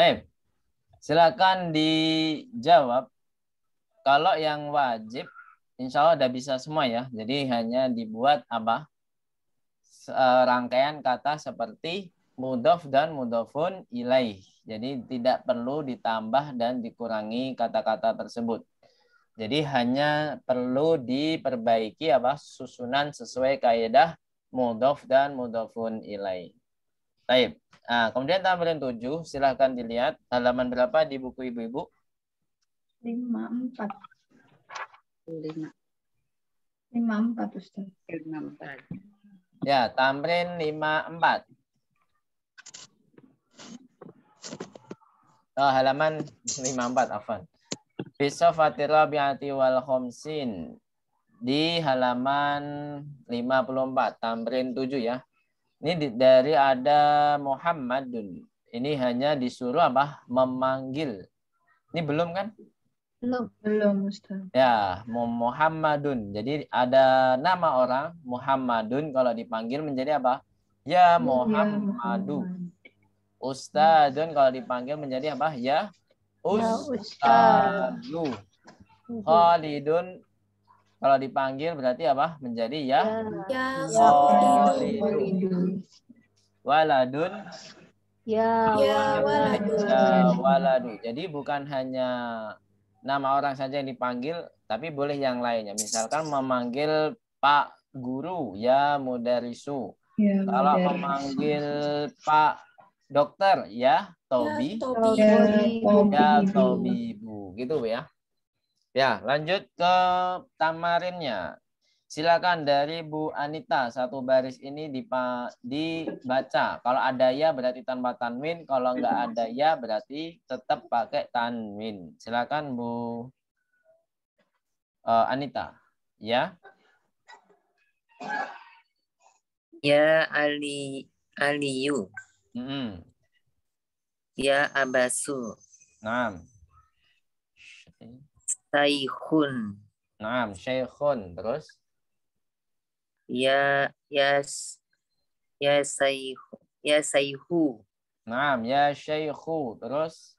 Baik. Silakan dijawab. Kalau yang wajib, insya Allah udah bisa semua ya. Jadi hanya dibuat apa? Eh, rangkaian kata seperti mudof dan mudofun ilai. Jadi tidak perlu ditambah dan dikurangi kata-kata tersebut. Jadi hanya perlu diperbaiki apa susunan sesuai kaidah mudof dan mudofun ilai. Baik. Nah, kemudian tampilan 7, silahkan dilihat halaman berapa di buku ibu-ibu? 54. 5. 54 Ustaz. 54. Ya, tamrin 54. Oh, ah, halaman 54 afan. Bisa fatira bi'ati wal khomsin di halaman 54 tamrin 7 ya. Ini dari ada Muhammadun. Ini hanya disuruh apa? Memanggil. Ini belum kan? Belum, belum Ustaz. Ya, Muhammadun. Jadi ada nama orang Muhammadun kalau dipanggil menjadi apa? Ya, ya Muhammadu. Ustazun Ustadun kalau dipanggil menjadi apa? Ya, ya Ustadu. Khalidun kalau dipanggil berarti apa? Menjadi ya. Ya. ya. ya. Waladun. Ya. Ya waladun. Ya, waladun. Jadi bukan hanya nama orang saja yang dipanggil, tapi boleh yang lainnya. Misalkan memanggil Pak Guru, ya Mudarisu. Ya, Kalau mudarisu. memanggil Pak Dokter, ya, ya Tobi. Ya Tobi, ya, tobi Bu. Gitu ya. Ya, lanjut ke tamarinnya. Silakan dari Bu Anita, satu baris ini dipa, dibaca. Kalau ada ya berarti tanpa tanwin, kalau nggak ada ya berarti tetap pakai tanwin. Silakan Bu eh, Anita. Ya. Ya Ali Aliyu. Mm -hmm. Ya Abasu. Nah. Saikhun. Naam, Saikhun. Terus? Ya, ya, ya Saihu. Ya Saihu. Naam, ya Saihu. Terus?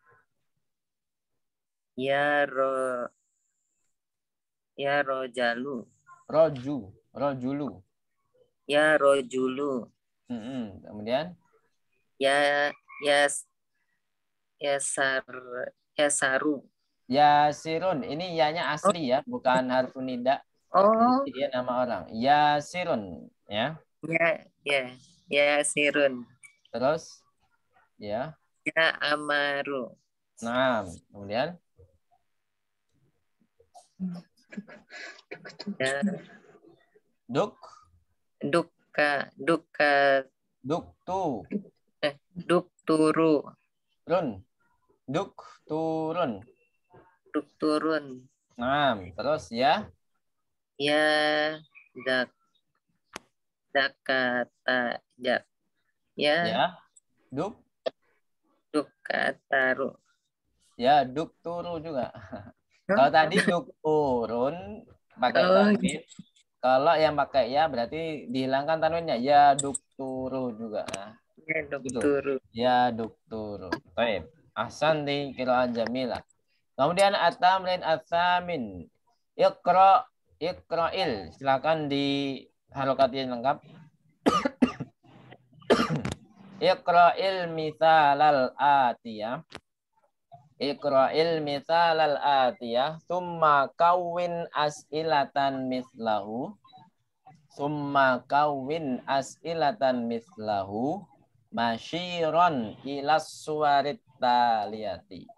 Ya ro Ya rojalu. Roju, rojulu. Ya rojulu. Mm -hmm. Kemudian? Ya ya ya sar ya saru. Ya Sirun, Ini ya-nya asli ya, oh. bukan harfu nida. Oh. Dia nama orang. Ya Sirun, ya. Ya, ya. Ya Sirun. Terus? Ya. Ya Amaru. Nah, kemudian? Ya. Duk. Duka, duka. Duktu. Eh, duk turu. Run. Duk turun huruf turun. Nah, terus ya. Ya zak zakata jak. Ya. Ya. Duk. Duk ru, Ya, duk turu juga. Kalau tadi duk turun pakai oh. tanwin. Kalau yang pakai ya berarti dihilangkan tanwinnya. Ya duk turu juga. Ya duk gitu. turu. Ya duk turu. Baik. Ahsan di kiraan jamilah. Kemudian atamlin athamin. Iqra iqra'il. Silakan di harokat yang lengkap. iqra'il mithalal atiyah. Iqra'il mithalal atiyah. Summa kawin as'ilatan mislahu. Summa kawin as'ilatan mislahu. Masyiron ilas suarit taliyati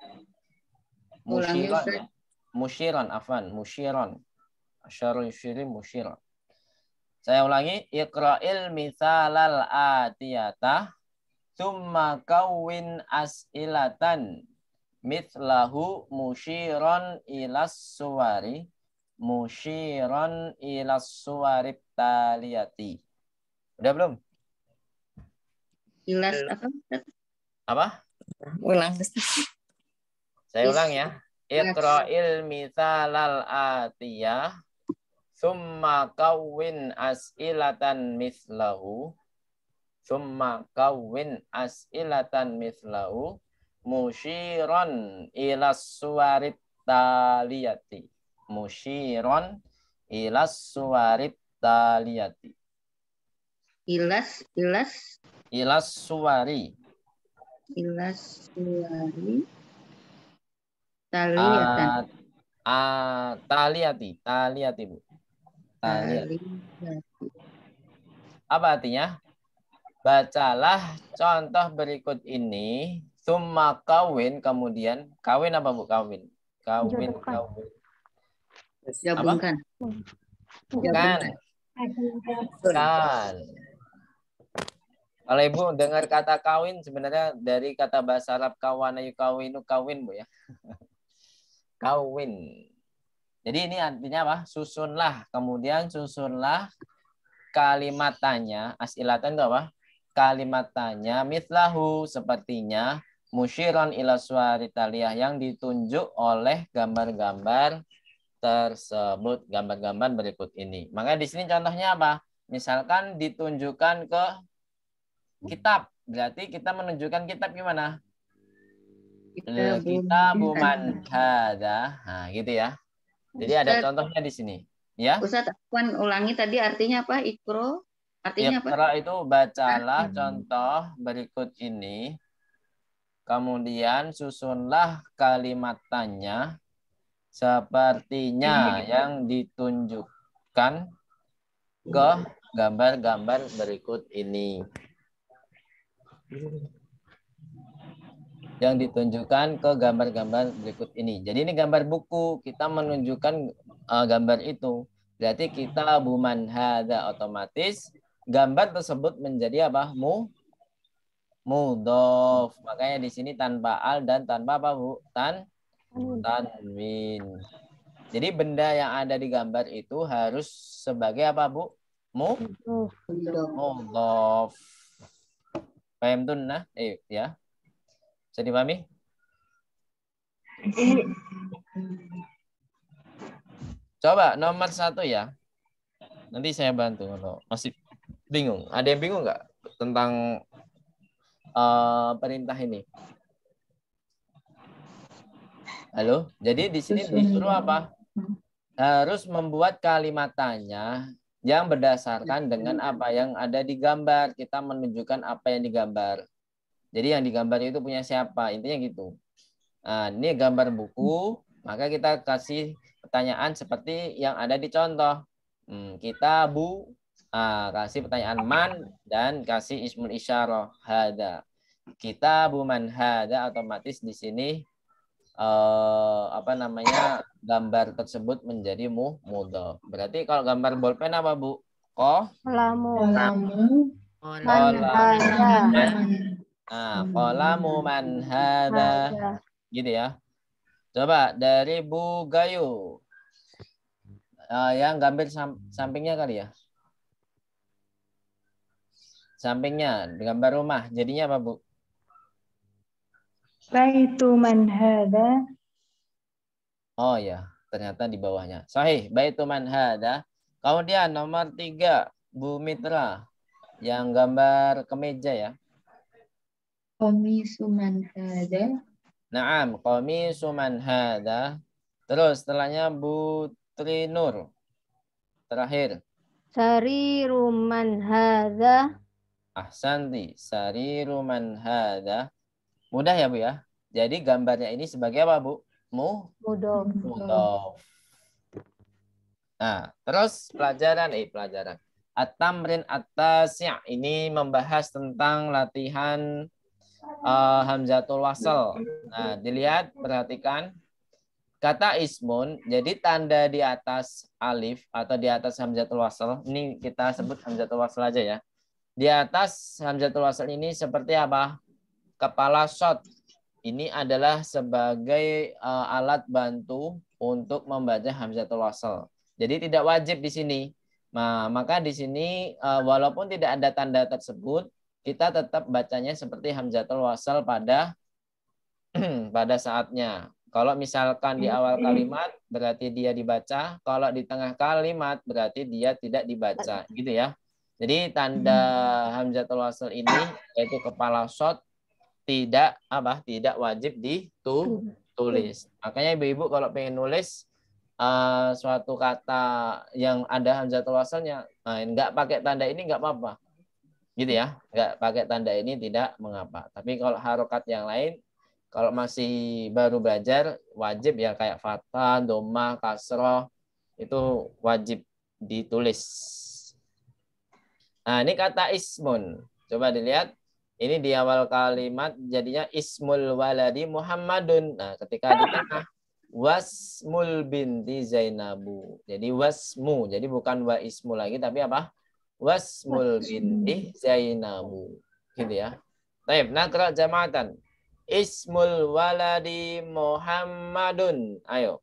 musyiron ya. afan musyiron asyarul syirin musyiron saya ulangi iqra'il misalal atiyata thumma kawin as'ilatan mitlahu musyiron ilas suwari musyiron ilas suwari taliyati udah belum ilas apa apa ulang Saya ulang ya. Iqra'il mithalal atiyah summa kawin as'ilatan mislahu summa kawin as'ilatan mislahu musyiron ilas suwarit taliyati musyiron ilas suwarit taliyati ilas ilas ilas suwari ilas suwari Taliatan. Uh, uh, ah, taliati, taliati Bu. Taliati. Apa artinya? Bacalah contoh berikut ini. Summa kawin, kemudian. Kawin apa Bu? Kawin. Kawin, kawin. Gabungkan. Bukan. Bukan. Kalau Ibu dengar kata kawin sebenarnya dari kata bahasa Arab kawana yukawinu kawin Bu ya kawin. Jadi ini artinya apa? Susunlah. Kemudian susunlah kalimatannya. Asilatan itu apa? Kalimatannya mitlahu sepertinya musyiron ila suari yang ditunjuk oleh gambar-gambar tersebut. Gambar-gambar berikut ini. makanya di sini contohnya apa? Misalkan ditunjukkan ke kitab. Berarti kita menunjukkan kitab gimana? kita eh, buman hada. Nah, gitu ya. Jadi Ustaz, ada contohnya di sini, ya. Ustaz, Puan ulangi tadi artinya apa? Ikro artinya ya, apa? itu bacalah Arti. contoh berikut ini. Kemudian susunlah kalimat tanya sepertinya yang ditunjukkan ke gambar-gambar berikut ini yang ditunjukkan ke gambar-gambar berikut ini. Jadi ini gambar buku, kita menunjukkan uh, gambar itu. Berarti kita buman hada otomatis gambar tersebut menjadi apa? Mu Mudof Makanya di sini tanpa al dan tanpa apa, Bu? Tan tanwin. Jadi benda yang ada di gambar itu harus sebagai apa, Bu? Mu Mudof. Paham tuh nah? Eh, ya. Bisa dipahami? Coba nomor satu ya. Nanti saya bantu kalau masih bingung. Ada yang bingung nggak tentang uh, perintah ini? Halo. Jadi di sini disuruh apa? Harus membuat kalimat tanya yang berdasarkan dengan apa yang ada di gambar. Kita menunjukkan apa yang digambar. Jadi yang digambar itu punya siapa? Intinya gitu. Nah, ini gambar buku, maka kita kasih pertanyaan seperti yang ada di contoh. Hmm, kita bu ah, kasih pertanyaan man dan kasih ismul isyarah hada. Kita bu man hada otomatis di sini eh, apa namanya gambar tersebut menjadi mu muda. Berarti kalau gambar bolpen apa bu? Ko? Lamu. Lamu. Oh, Lamu. Ah, kolamu man hada. Hmm. Gitu ya. Coba dari Bu Gayu. Uh, yang gambar sam sampingnya kali ya. Sampingnya, gambar rumah. Jadinya apa, Bu? Baitu man hada. Oh ya, ternyata di bawahnya. Sahih, baitu man hada. Kemudian nomor tiga, Bu Mitra. Yang gambar kemeja ya. Qamisu man Hada. Naam, qamisu man Hada. Terus setelahnya Putri Nur. Terakhir. Sariru man Hada. Ahsanti, Sari man Hada. Mudah ya, Bu ya? Jadi gambarnya ini sebagai apa, Bu? Mu? Mudof. Mudof. Nah, terus pelajaran eh pelajaran. Atamrin atasnya ini membahas tentang latihan uh, hamzatul wasal. Nah, dilihat perhatikan kata ismun. Jadi tanda di atas alif atau di atas hamzatul wasal. Ini kita sebut hamzatul wasal aja ya. Di atas hamzatul wasal ini seperti apa? Kepala shot. Ini adalah sebagai uh, alat bantu untuk membaca hamzatul wasal. Jadi tidak wajib di sini. Nah, maka di sini uh, walaupun tidak ada tanda tersebut, kita tetap bacanya seperti hamzatul wasal pada pada saatnya. Kalau misalkan di awal kalimat berarti dia dibaca, kalau di tengah kalimat berarti dia tidak dibaca, gitu ya. Jadi tanda hamzatul wasal ini yaitu kepala shot tidak apa tidak wajib ditulis. Makanya ibu-ibu kalau pengen nulis uh, suatu kata yang ada hamzatul wasalnya, nah, nggak pakai tanda ini nggak apa-apa gitu ya nggak pakai tanda ini tidak mengapa tapi kalau harokat yang lain kalau masih baru belajar wajib ya kayak fathah doma kasroh itu wajib ditulis nah ini kata ismun coba dilihat ini di awal kalimat jadinya ismul waladi muhammadun nah ketika di tengah wasmul binti zainabu jadi wasmu jadi bukan wa ismu lagi tapi apa wasmul binti Zainabu. Gitu ya. Baik, nakra jamaatan. Ismul waladi Muhammadun. Ayo.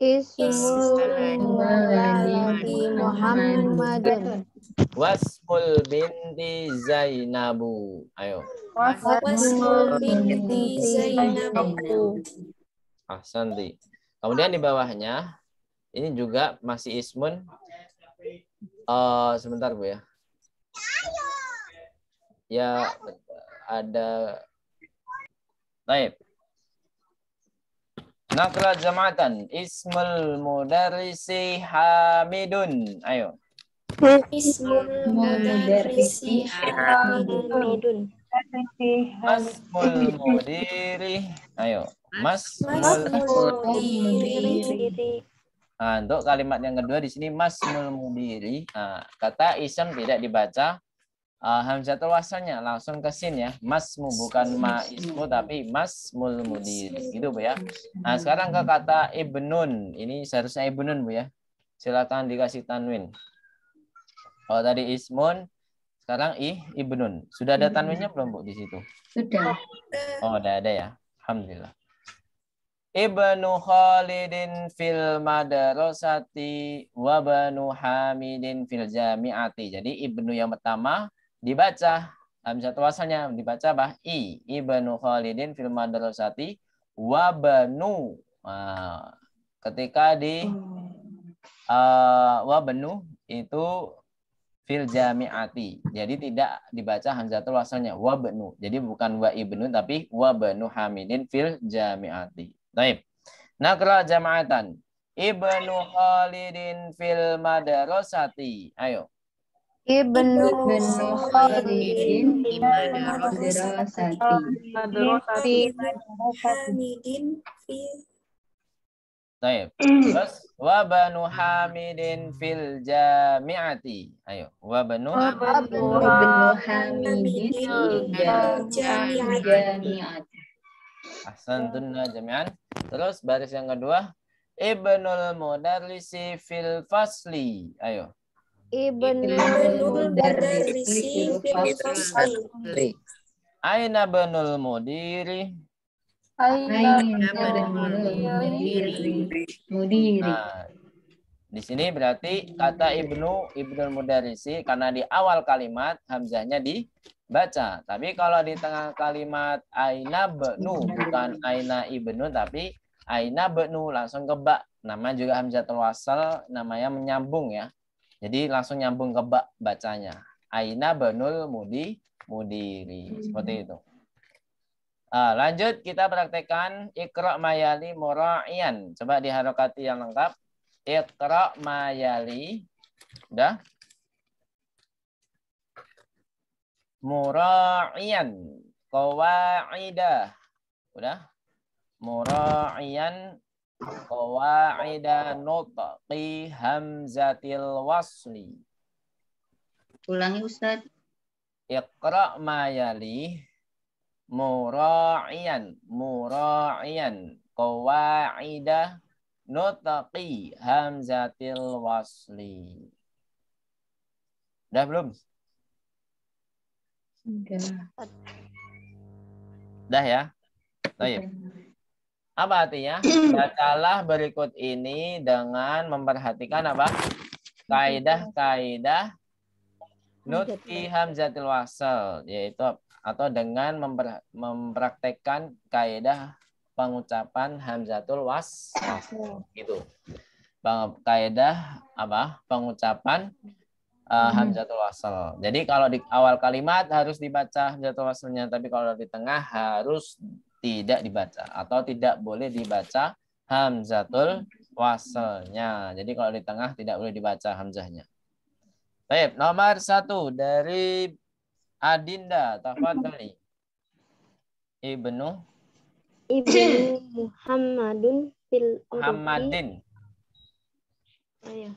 Ismul waladi Muhammadun. Wasmul binti Zainabu. Ayo. Wasmul binti Zainabu. Santi. Kemudian di bawahnya ini juga masih ismun Uh, sebentar Bu ya. Ya ada Baik. Nakra jama'atan ismul mudarisi Hamidun. Ayo. Ismul mudarisi Hamidun. Masmul mudiri. Ayo. Mas, mas mudiri. Nah, untuk kalimat yang kedua di sini mas mulmudiri Nah, kata isem tidak dibaca uh, hamzatul wasalnya langsung ke sin ya. mas bukan ma ismu tapi mas mudiri gitu Bu ya. Nah, sekarang ke kata ibnun. Ini seharusnya ibnun Bu ya. Silakan dikasih tanwin. Kalau tadi ismun sekarang i ibnun. Sudah ada tanwinnya belum Bu di situ? Sudah. Oh, udah ada ya. Alhamdulillah. Ibnu Khalidin fil madrasati wa banu Hamidin fil jami'ati. Jadi Ibnu yang pertama dibaca hamzah wasalnya dibaca bah i Ibnu Khalidin fil madrasati wa banu. Nah, ketika di hmm. uh, wa banu itu fil jami'ati. Jadi tidak dibaca hamzah wasalnya wa banu. Jadi bukan wa ibnu tapi wa banu Hamidin fil jami'ati. Baik. Nakra jama'atan. Ibnu Khalidin fil madrasati. Ayo. Ibnu Khalidin fil madrasati. Khalidin Hamidin fil Taib. Terus wa banu Hamidin fil jami'ati. Ayo, wa banu Hamidin fil jami'ati. Ahsantunna ya. jami'an. Terus baris yang kedua. Ibnul Mudarrisi fil fasli. Ayo. Ibnul Mudarrisi fil fasli. Aina ibnul mudiri. Aina benul mudiri. Mudiri. Nah, di sini berarti kata ibnu ibnul Mudarrisi karena di awal kalimat hamzahnya di baca. Tapi kalau di tengah kalimat aina benu bukan aina ibnu tapi aina benu langsung ke ba. Nama juga hamzatul wasal, namanya menyambung ya. Jadi langsung nyambung ke ba bacanya. Aina benul mudi mudiri. Seperti itu. Uh, lanjut kita praktekkan ikra mayali mura'ian. Coba diharokati yang lengkap. Ikra mayali. Udah. mura'iyan kawaida, udah mura'iyan kawaida nutqi hamzatil wasli ulangi ustaz iqra ma yali mura'iyan mura'iyan qawaida nutqi hamzatil wasli udah belum Enggak. Dah ya? Baik. Oh, iya. Apa artinya? Bacalah berikut ini dengan memperhatikan apa? Kaidah-kaidah nutki hamzatil wasal yaitu atau dengan memper, mempraktekkan kaidah pengucapan hamzatul was, was gitu. Kaidah apa? Pengucapan uh, hamzatul wasal. Jadi kalau di awal kalimat harus dibaca hamzatul wasalnya, tapi kalau di tengah harus tidak dibaca atau tidak boleh dibaca hamzatul wasalnya. Jadi kalau di tengah tidak boleh dibaca hamzahnya. Baik, nomor satu dari Adinda Tafadhali. Ibnu Ibnu Muhammadun fil Muhammadin. Ayo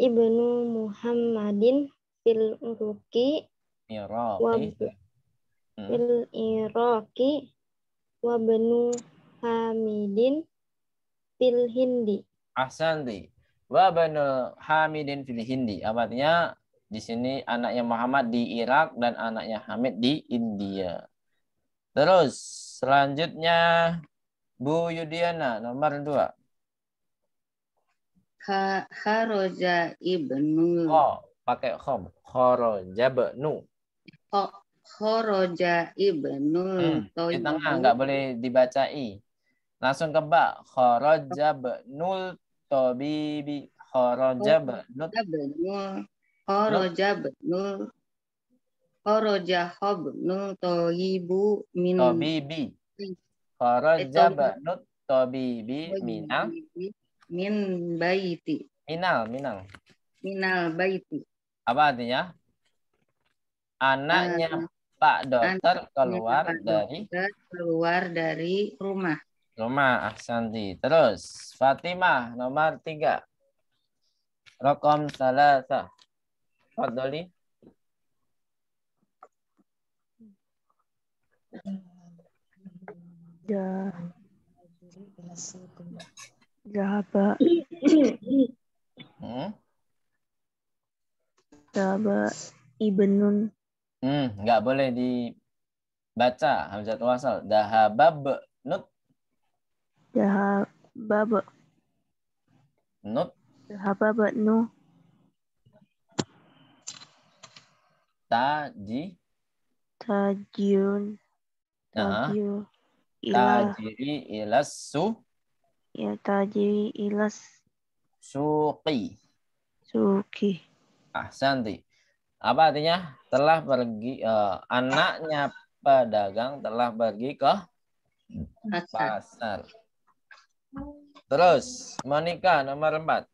ibnu Muhammadin fil Uruki wa hmm. fil Iraki wa benu Hamidin fil Hindi. Ahsanti. Wa benu Hamidin fil Hindi. Artinya di sini anaknya Muhammad di Irak dan anaknya Hamid di India. Terus selanjutnya Bu Yudiana nomor dua. Kharaja ibnu. Oh, pakai khom. Kharaja ibnu. Oh, Kharaja ibnu. Hmm, di tengah nggak boleh dibaca i. Langsung ke ba. Kharaja ibnu tabibi. Kharaja ibnu. Kharaja ibnu. Kharaja ibnu tayibu min. Tabibi. Kharaja eh, ibnu tabibi minang min baiti. Minal, minal. Minal baiti. Apa artinya? Anaknya uh, Pak Dokter keluar Pak dari dokter keluar dari rumah. Rumah, Ahsanti. Terus Fatimah nomor tiga. Rokom salasa. Fadoli. Ya. Jaba. Hmm? Jaba ibnun. Hmm, nggak boleh dibaca hamzat wasal. Dahabab nut. Dahabab. Nut. Dahabab nu. Taji. Tajun. Tajiri ilas su ya Yahtaji ilas suki Suki. ah Santi Apa artinya? Telah pergi uh, anaknya pedagang telah pergi ke pasar. Terus, Monika nomor empat.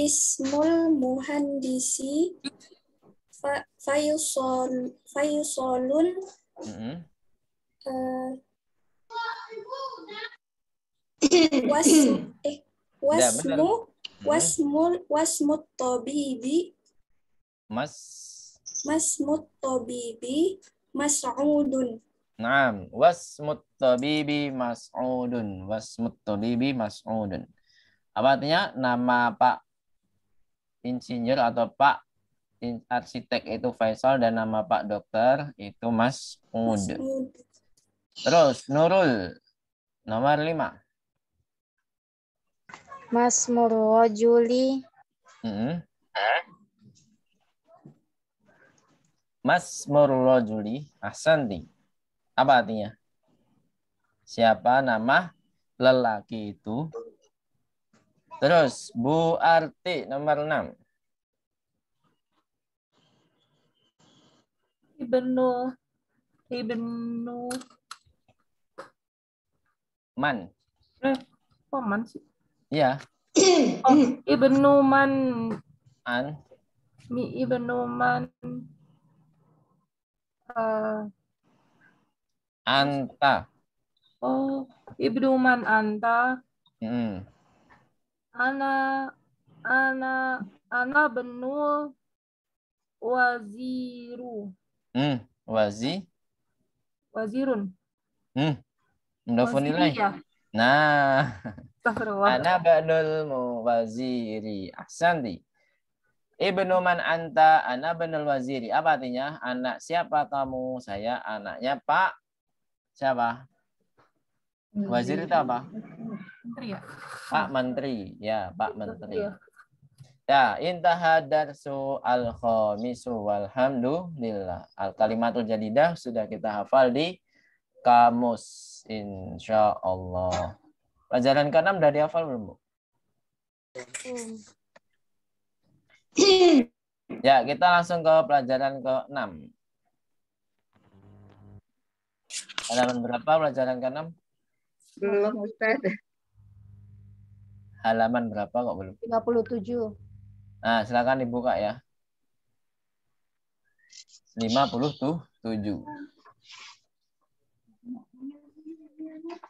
Ismul muhandisi fa, fayusolun mm -hmm. uh, was eh ya, wasmu hmm. wasmu wasmu tabibi mas masmu tabibi mas'udun Naam, wasmut tabibi mas'udun. Wasmut tabibi mas'udun. Apa artinya? Nama Pak Insinyur atau Pak Arsitek itu Faisal dan nama Pak Dokter itu Mas Mas Terus, Nurul. Nomor lima. mas rojuli. Mm -hmm. Murwo Juli, mm-hmm. Ahsanti. Apa artinya? Siapa nama lelaki itu? Terus Bu Arti nomor enam. Ibnu Ibnu Man. Eh, kok Man sih? Iya. oh, Ibnu Man. An. Mi Ibnu Man. Uh, eh. Anta. Oh, Ibnu Man Anta. Hmm. Ana ana ana benul waziru. Hmm, wazi. Wazirun. Hmm. Mudhafun ilaih. Nah. Ana ba'dul waziri. Ahsanti. Ibnu man anta ana ba'dul waziri. Apa artinya? Anak siapa kamu? Saya anaknya Pak siapa? Wazir itu apa? Menteri ya. Pak Menteri. Ya, Pak Menteri. Iya. Ya, intaha darsu al-khamisu walhamdulillah. Al-kalimatul jadidah sudah kita hafal di kamus insya Allah pelajaran keenam dari udah dihafal belum Bu? Hmm. Ya, kita langsung ke pelajaran ke enam Halaman berapa pelajaran ke Belum, Ustaz. Halaman berapa kok belum? tujuh Nah, silakan dibuka ya. 57.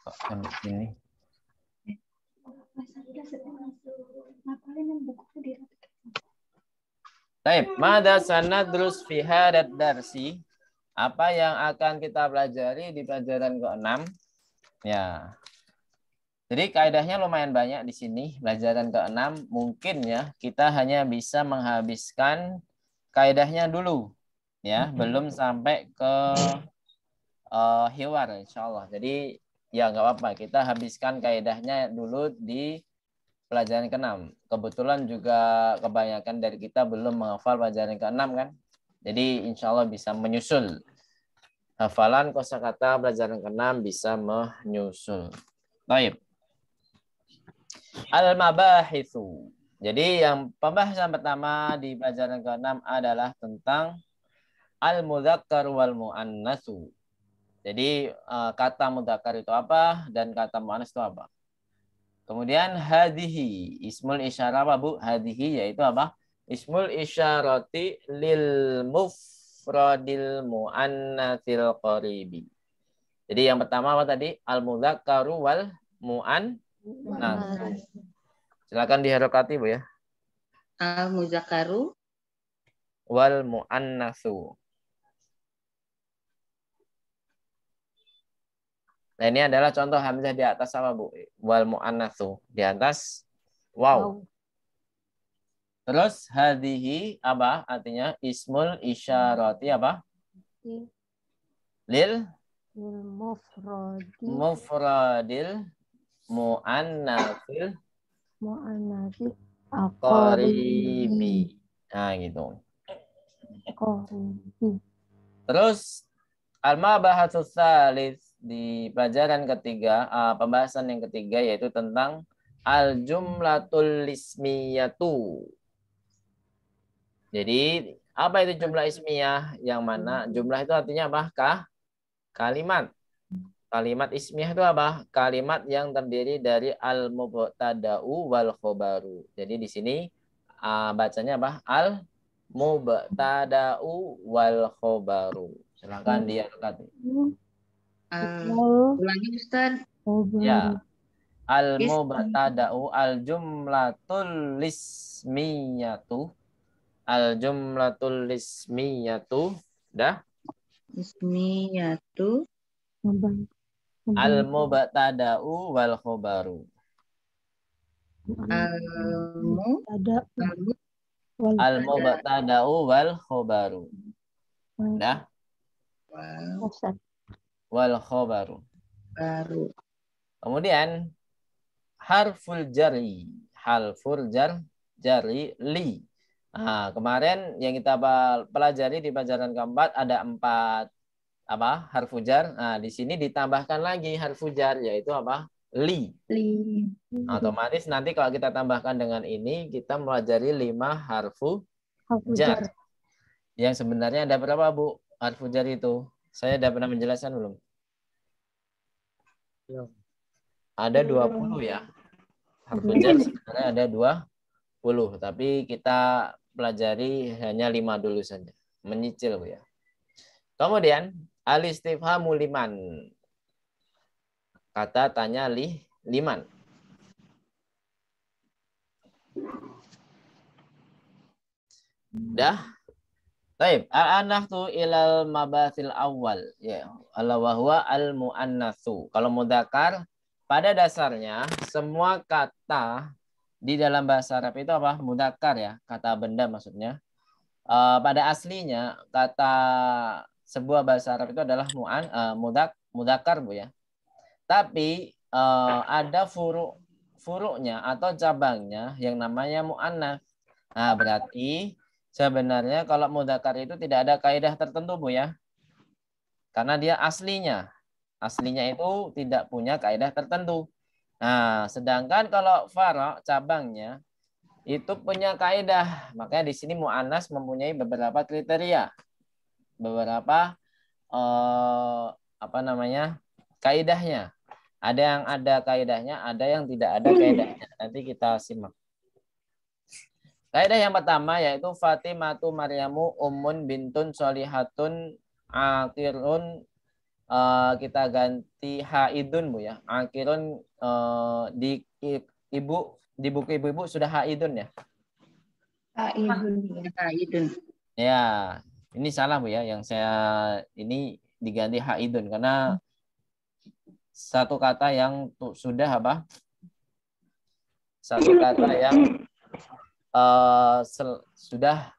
kok yang ini. Taib, mada sana terus fihadat darsi? Apa yang akan kita pelajari di pelajaran ke-6? Ya. Jadi kaidahnya lumayan banyak di sini. Pelajaran ke-6 mungkin ya kita hanya bisa menghabiskan kaidahnya dulu. Ya, mm-hmm. belum sampai ke uh, hiwar insyaallah. Jadi ya nggak apa-apa kita habiskan kaidahnya dulu di pelajaran ke-6. Kebetulan juga kebanyakan dari kita belum menghafal pelajaran ke-6 kan. Jadi insya Allah bisa menyusul. Hafalan kosakata pelajaran ke-6 bisa menyusul. Baik. Al-mabahithu. Jadi yang pembahasan pertama di pelajaran ke-6 adalah tentang al-mudzakkar wal muannatsu. Jadi eh, kata mudakar itu apa dan kata muannas itu apa? Kemudian hadhihi ismul isyarah apa Bu? Hadihi yaitu apa? Ismul isyarati lil mufradil muannatsil qaribi. Jadi yang pertama apa tadi? Al mudzakkaru wal mu'an nah. Silakan diharokati Bu ya. Al mudzakkaru wal mu'annatsu. Nah, ini adalah contoh hamzah di atas apa, Bu? Wal muannatsu. Di atas wow. wow. Terus hadihi apa artinya? Ismul isyarati apa? Lil lil mufradil mufradil muannatsil muannatsil aqaribi. Nah, gitu. Aqaribi. Terus al-mabahatsu tsalits di pelajaran ketiga, uh, pembahasan yang ketiga yaitu tentang al-jumlatul ismiyatu. Jadi, apa itu jumlah ismiyah? Yang mana jumlah itu artinya apa? Kah? Kalimat. Kalimat ismiyah itu apa? Kalimat yang terdiri dari al-mubtada'u wal khobaru. Jadi di sini uh, bacanya apa? Al mubtada'u wal khobaru. Silakan dia ulangi Ustaz. Ya. Al mubtada'u al jumlatul lismiyatu. Al jumlatul lismiyatu. Dah. Lismiyatu. Al mubtada'u wal khabaru. Al mubtada'u wal khabaru. Dah. Wow wal khobaru. Baru. Kemudian harful jari. Harful jar, jari li. Nah, kemarin yang kita pelajari di pelajaran keempat ada empat apa harfu jar. Nah, di sini ditambahkan lagi harfu jar yaitu apa? li. Li. Nah, otomatis nanti kalau kita tambahkan dengan ini kita mempelajari lima harfu, harfu jar. Yang sebenarnya ada berapa, Bu? Harfu jar itu? Saya tidak pernah menjelaskan belum? Belum. Ya. Ada 20 ya. Harusnya hmm. sebenarnya ada 20, tapi kita pelajari hanya 5 dulu saja. Menyicil ya. Kemudian alistifhamu liman. Kata tanya li liman. Dah Taib. al tu ilal mabasil awal. Ya. Allah wahwa al muannatsu. Kalau mudakar, pada dasarnya semua kata di dalam bahasa Arab itu apa? Mudakar ya, kata benda maksudnya. Uh, pada aslinya kata sebuah bahasa Arab itu adalah muan uh, mudak mudakar bu ya. Tapi uh, ada furu furunya atau cabangnya yang namanya mu'annas. Nah, berarti Sebenarnya kalau mudakar itu tidak ada kaidah tertentu, Bu ya. Karena dia aslinya. Aslinya itu tidak punya kaidah tertentu. Nah, sedangkan kalau faro cabangnya itu punya kaidah. Makanya di sini mu'anas mempunyai beberapa kriteria. Beberapa eh, apa namanya? kaidahnya. Ada yang ada kaidahnya, ada yang tidak ada kaidahnya. Nanti kita simak. Kaidah yang pertama yaitu Fatimatu Maryamu Ummun bintun solihatun Akhirun uh, eh, kita ganti haidun Bu ya. Akhirun uh, eh, di ibu di buku ibu-ibu sudah haidun ya. Haidun ya. Ya, ini salah Bu ya yang saya ini diganti haidun karena satu kata yang sudah apa? Satu kata yang Eh, sudah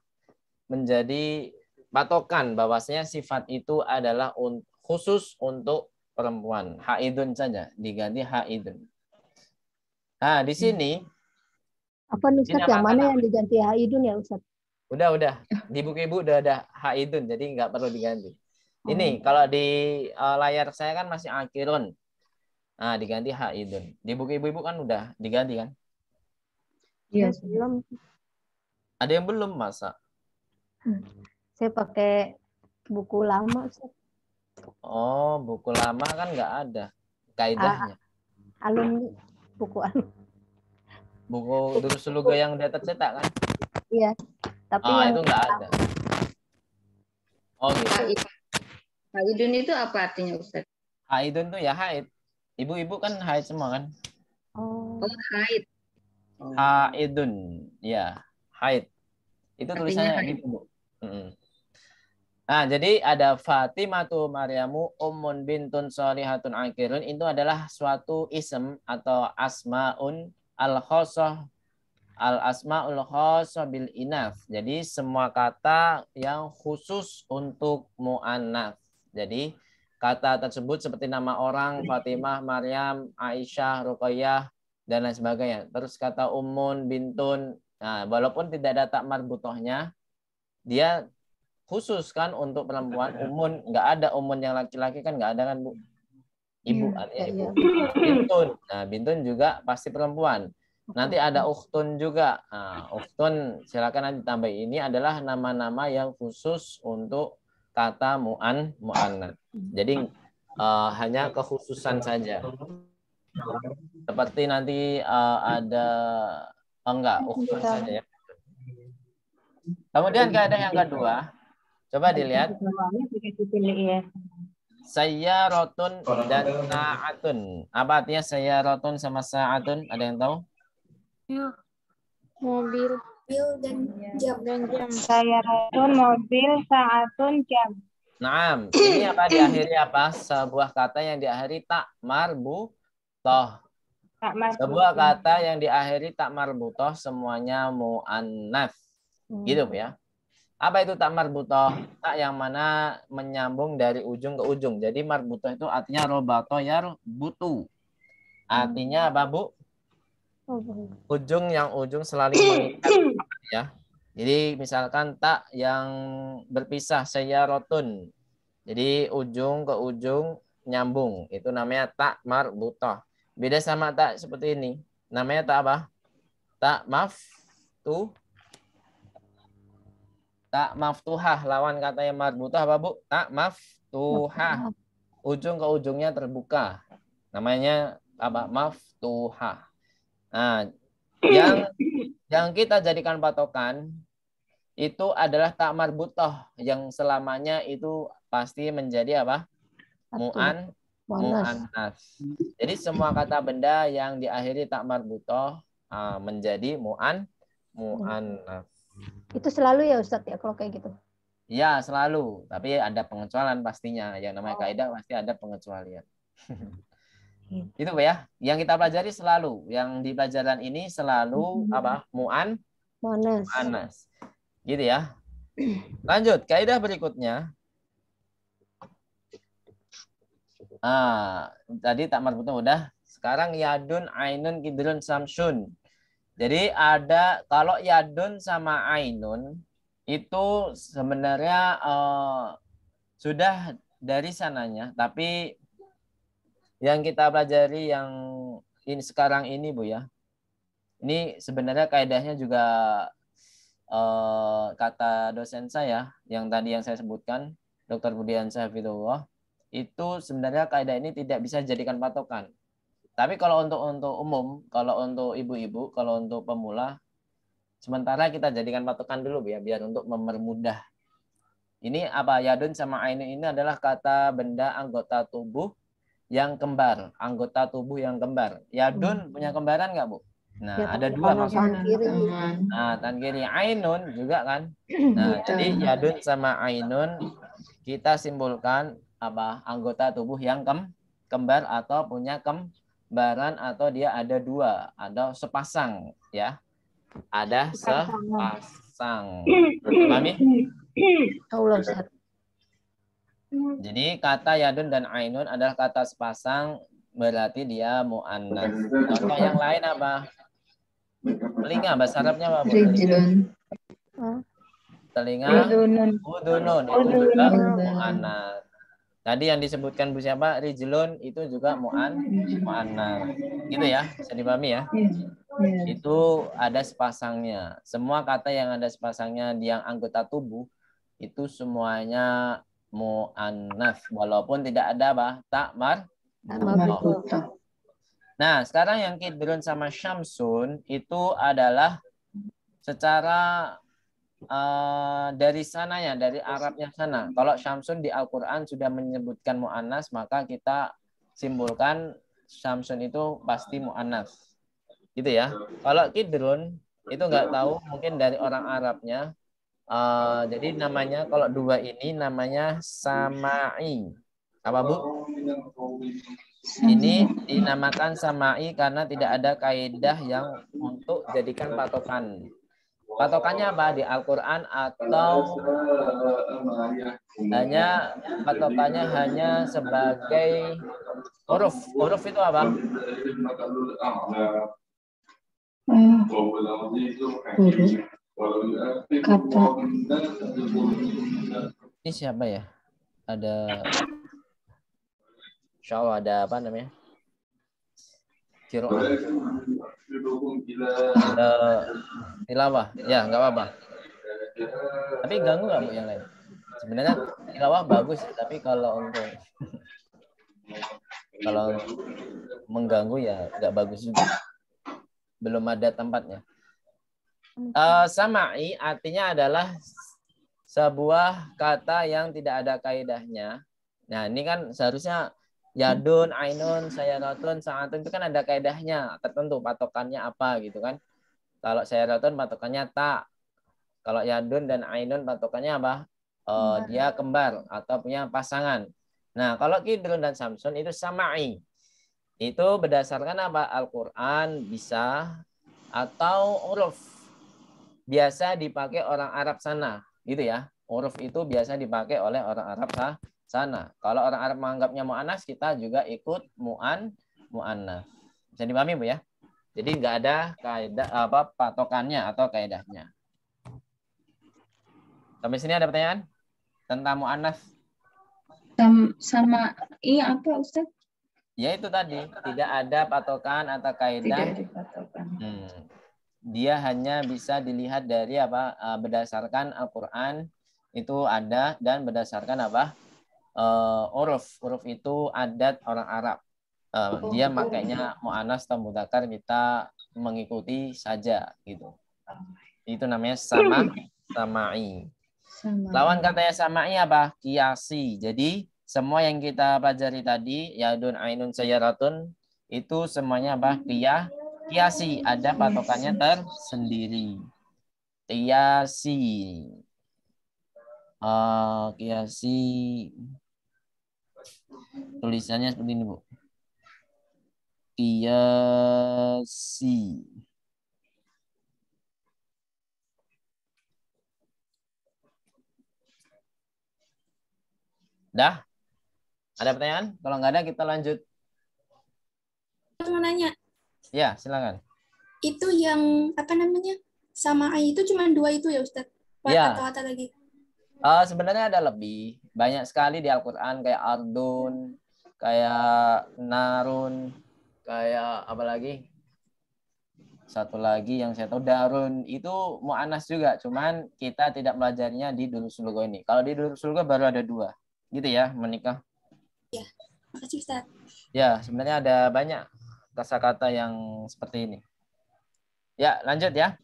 menjadi patokan bahwasanya sifat itu adalah un khusus untuk perempuan. Haidun saja diganti haidun. Nah, di sini apa nih Ustaz yang mana yang diganti haidun ya Ustaz? Udah, udah. Di buku Ibu udah ada haidun jadi nggak perlu diganti. Oh. Ini oh. kalau di uh, layar saya kan masih akhirun. Nah, diganti haidun. Di buku Ibu-ibu kan udah diganti kan? Iya, iya. sebelum ada yang belum masa? Hmm. Saya pakai buku lama. Sih. Oh, buku lama kan nggak ada kaidahnya. Ah, alumni buku alumni. Buku yang dia cetak kan? Iya. Tapi oh, yang itu nggak ada. Oh gitu. Haidun itu apa artinya Ustaz? Haidun itu ya haid. Ibu-ibu kan haid semua kan? Oh. Oh, haid. Haidun, ya haid. Itu tulisannya haid. gitu, Bu. Hmm. Nah, jadi ada Fatimatu Maryamu Ummun bintun solihatun Akhirun. Itu adalah suatu ism atau asma'un al-khosoh al asmaul khosoh bil inaf. Jadi semua kata yang khusus untuk mu'anaf. Jadi kata tersebut seperti nama orang Fatimah, Maryam, Aisyah, Ruqayyah, dan lain sebagainya. Terus kata umun, bintun, Nah, walaupun tidak ada takmar butuhnya dia khusus kan untuk perempuan iya. umum nggak ada umum yang laki-laki kan nggak ada kan bu iya, ibu ya, ya, ibu ya. bintun nah bintun juga pasti perempuan nanti iya. ada uhtun juga nah, uktun silakan nanti tambah ini adalah nama-nama yang khusus untuk kata mu'an mu'anat jadi uh, hanya kekhususan saja seperti nanti uh, ada Oh, enggak, iya, uktun saja ya. Kemudian keadaan yang kedua, coba iya, dilihat. Iya. Saya rotun dan saatun. Apa artinya saya rotun sama saatun? Ada yang tahu? Mobil. Mobil dan jam. Dan jam. Saya rotun mobil saatun jam. Nah, Ini apa di akhirnya apa? Sebuah kata yang diakhiri tak marbu toh sebuah kata yang diakhiri tak marbutoh semuanya mu'annaf. Hmm. Gitu ya. Apa itu tak marbutoh? Tak yang mana menyambung dari ujung ke ujung. Jadi marbutoh itu artinya robato yar butu. Hmm. Artinya apa, oh, Bu? Ujung yang ujung selalu mengikat ya. Jadi misalkan tak yang berpisah saya rotun. Jadi ujung ke ujung nyambung. Itu namanya tak marbutoh. Beda sama tak seperti ini. Namanya tak apa? Tak maaf tuh tak maaf tuhah lawan kata yang marbutah apa bu tak maaf tuhah ujung ke ujungnya terbuka namanya apa maftuhah nah yang yang kita jadikan patokan itu adalah tak marbutah yang selamanya itu pasti menjadi apa muan muannas. Jadi semua kata benda yang diakhiri tak marbutoh ah, menjadi muan muannas. Itu selalu ya Ustaz ya kalau kayak gitu. Ya selalu, tapi ada pengecualian pastinya. Yang namanya oh. kaidah pasti ada pengecualian. Iya. itu ya. Yang kita pelajari selalu, yang di pelajaran ini selalu hmm. apa? Muan Mu'anas. Muannas. Gitu ya. Lanjut, kaidah berikutnya Ah, tadi tak marbutnya udah. Sekarang yadun, ainun, kidrun, samsun. Jadi ada kalau yadun sama ainun itu sebenarnya uh, sudah dari sananya, tapi yang kita pelajari yang ini sekarang ini Bu ya. Ini sebenarnya kaidahnya juga uh, kata dosen saya yang tadi yang saya sebutkan Dokter Budiansyah, Syahfidullah itu sebenarnya kaidah ini tidak bisa dijadikan patokan. Tapi kalau untuk untuk umum, kalau untuk ibu-ibu, kalau untuk pemula, sementara kita jadikan patokan dulu ya, biar untuk mempermudah. Ini apa yadun sama Ainun ini adalah kata benda anggota tubuh yang kembar, anggota tubuh yang kembar. Yadun hmm. punya kembaran nggak bu? Nah ya, ada dua maksudnya. Nah tanggiri kiri ainun juga kan. Nah ya. jadi yadun sama ainun kita simpulkan apa anggota tubuh yang kem kembar atau punya kembaran atau dia ada dua atau sepasang ya ada sepasang mami jadi kata yadun dan ainun adalah kata sepasang berarti dia muannas contoh yang lain apa telinga bahasa Arabnya apa telinga udunun itu juga anak Tadi yang disebutkan Bu siapa? Rijlun itu juga mu'an mu'annar. Gitu ya, bisa dipahami ya. Iya, iya. Itu ada sepasangnya. Semua kata yang ada sepasangnya yang anggota tubuh itu semuanya mu'annas walaupun tidak ada bah tak mar Nah, sekarang yang kidrun sama syamsun itu adalah secara uh, dari ya, dari Arabnya sana. Kalau Syamsun di Al-Quran sudah menyebutkan mu'annas, maka kita simpulkan Syamsun itu pasti mu'annas. Gitu ya. Kalau Kidrun, itu nggak tahu, mungkin dari orang Arabnya. Uh, jadi namanya, kalau dua ini namanya Sama'i. Apa, Bu? Ini dinamakan Sama'i karena tidak ada kaidah yang untuk jadikan patokan patokannya apa di Al-Quran atau hanya patokannya hanya sebagai huruf huruf itu apa kata ini siapa ya ada Insya ada apa namanya Kiro. Uh, tilawah. Ya, nggak apa-apa. Tapi ganggu nggak bu yang lain? Sebenarnya tilawah bagus, tapi kalau untuk kalau mengganggu ya nggak bagus juga. Belum ada tempatnya. Uh, samai artinya adalah sebuah kata yang tidak ada kaidahnya. Nah, ini kan seharusnya Yadun, Ainun, saya Sayaratun, Sangatun itu kan ada kaedahnya tertentu patokannya apa gitu kan. Kalau saya Sayaratun patokannya tak. Kalau Yadun dan Ainun patokannya apa? Uh, dia kembar atau punya pasangan. Nah, kalau Kidrun dan Samsun itu sama'i. Itu berdasarkan apa? Al-Qur'an bisa atau uruf. Biasa dipakai orang Arab sana, gitu ya. Uruf itu biasa dipakai oleh orang Arab sah sana. Kalau orang Arab menganggapnya mu'anas, kita juga ikut mu'an, mu'anas Bisa dipahami, Bu, ya? Jadi nggak ada kaedah apa patokannya atau kaidahnya. Sampai sini ada pertanyaan tentang mu'anas? Sama, sama iya apa Ustaz? Ya itu tadi, tidak ada patokan atau kaidah. Tidak ada Hmm. Dia hanya bisa dilihat dari apa eh, berdasarkan Al-Qur'an itu ada dan berdasarkan apa? uh, eh, uruf. itu adat orang Arab. Uh, dia makainya mu'anas atau mudakar kita mengikuti saja gitu. Itu namanya sama samai. Sama. Lawan katanya samai apa? Kiasi. Jadi semua yang kita pelajari tadi ya ainun sayaratun itu semuanya apa? Kiyah kiasi ada patokannya tersendiri. Kiasi uh, kiasi ya, tulisannya seperti ini bu kiasi Dah? Ada pertanyaan? Kalau nggak ada kita lanjut. Mau nanya. Ya, silakan. Itu yang apa namanya? Sama A itu cuma dua itu ya, ustadz ya. atau Ata lagi? Uh, sebenarnya ada lebih banyak sekali di Al-Quran kayak Ardun, kayak Narun, kayak apa lagi? Satu lagi yang saya tahu Darun itu mau anas juga, cuman kita tidak belajarnya di dulu Lugo ini. Kalau di dulu Lugo baru ada dua, gitu ya menikah. Ya, makasih Ustaz. Ya, sebenarnya ada banyak kata-kata yang seperti ini. Ya, lanjut ya.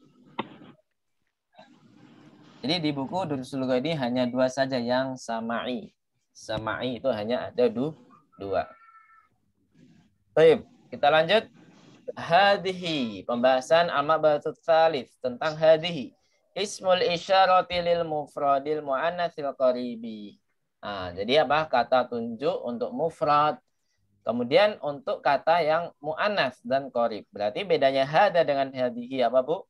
Jadi di buku Durusul Lughah ini hanya dua saja yang sama'i. Sama'i itu hanya ada dua. Baik, kita lanjut. Hadihi, pembahasan al-ma'batut thalith tentang hadihi. Ismul isyarati lil mufradil mu'annatsil qaribi. Nah, jadi apa? Kata tunjuk untuk mufrad. Kemudian untuk kata yang mu'anas dan korib. Berarti bedanya hada dengan hadihi apa, Bu?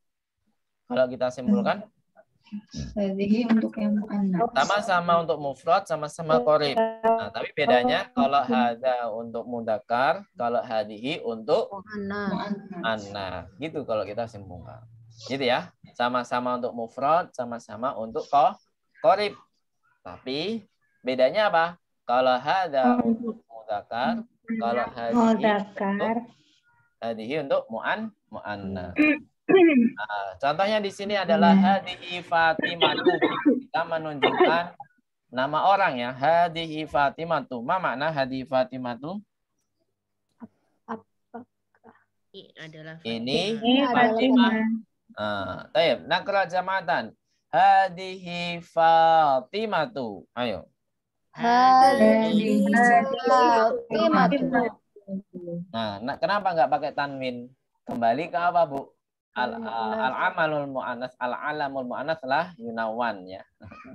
Kalau kita simpulkan. Nah, untuk yang muannas. Sama-sama untuk mufrad, sama-sama korib. Nah, tapi bedanya kalau hada untuk mudakar, kalau hadihi untuk oh, oh, anak. Gitu kalau kita simpulkan. Gitu ya. Sama-sama untuk mufrad, sama-sama untuk ko, korib. Tapi bedanya apa? Kalau hada untuk mudakar, kalau hadihi untuk hadihi untuk muan muannas. Hmm. Nah, contohnya di sini adalah hmm. hadihi Fatimatu. Kita menunjukkan nama orang ya. Hadihi Fatimatu. Ma makna hadihi Fatimatu? Ini adalah Fatimah. Ini Fatimah. Ah, taib. Nakra Hadihi Fatimatu. Ayo. Hadihi Fatimatu. Nah, kenapa nggak pakai tanwin? Kembali ke apa, Bu? al, iya, al amalul mu'anas al alamul mu'anas lah yunawan ya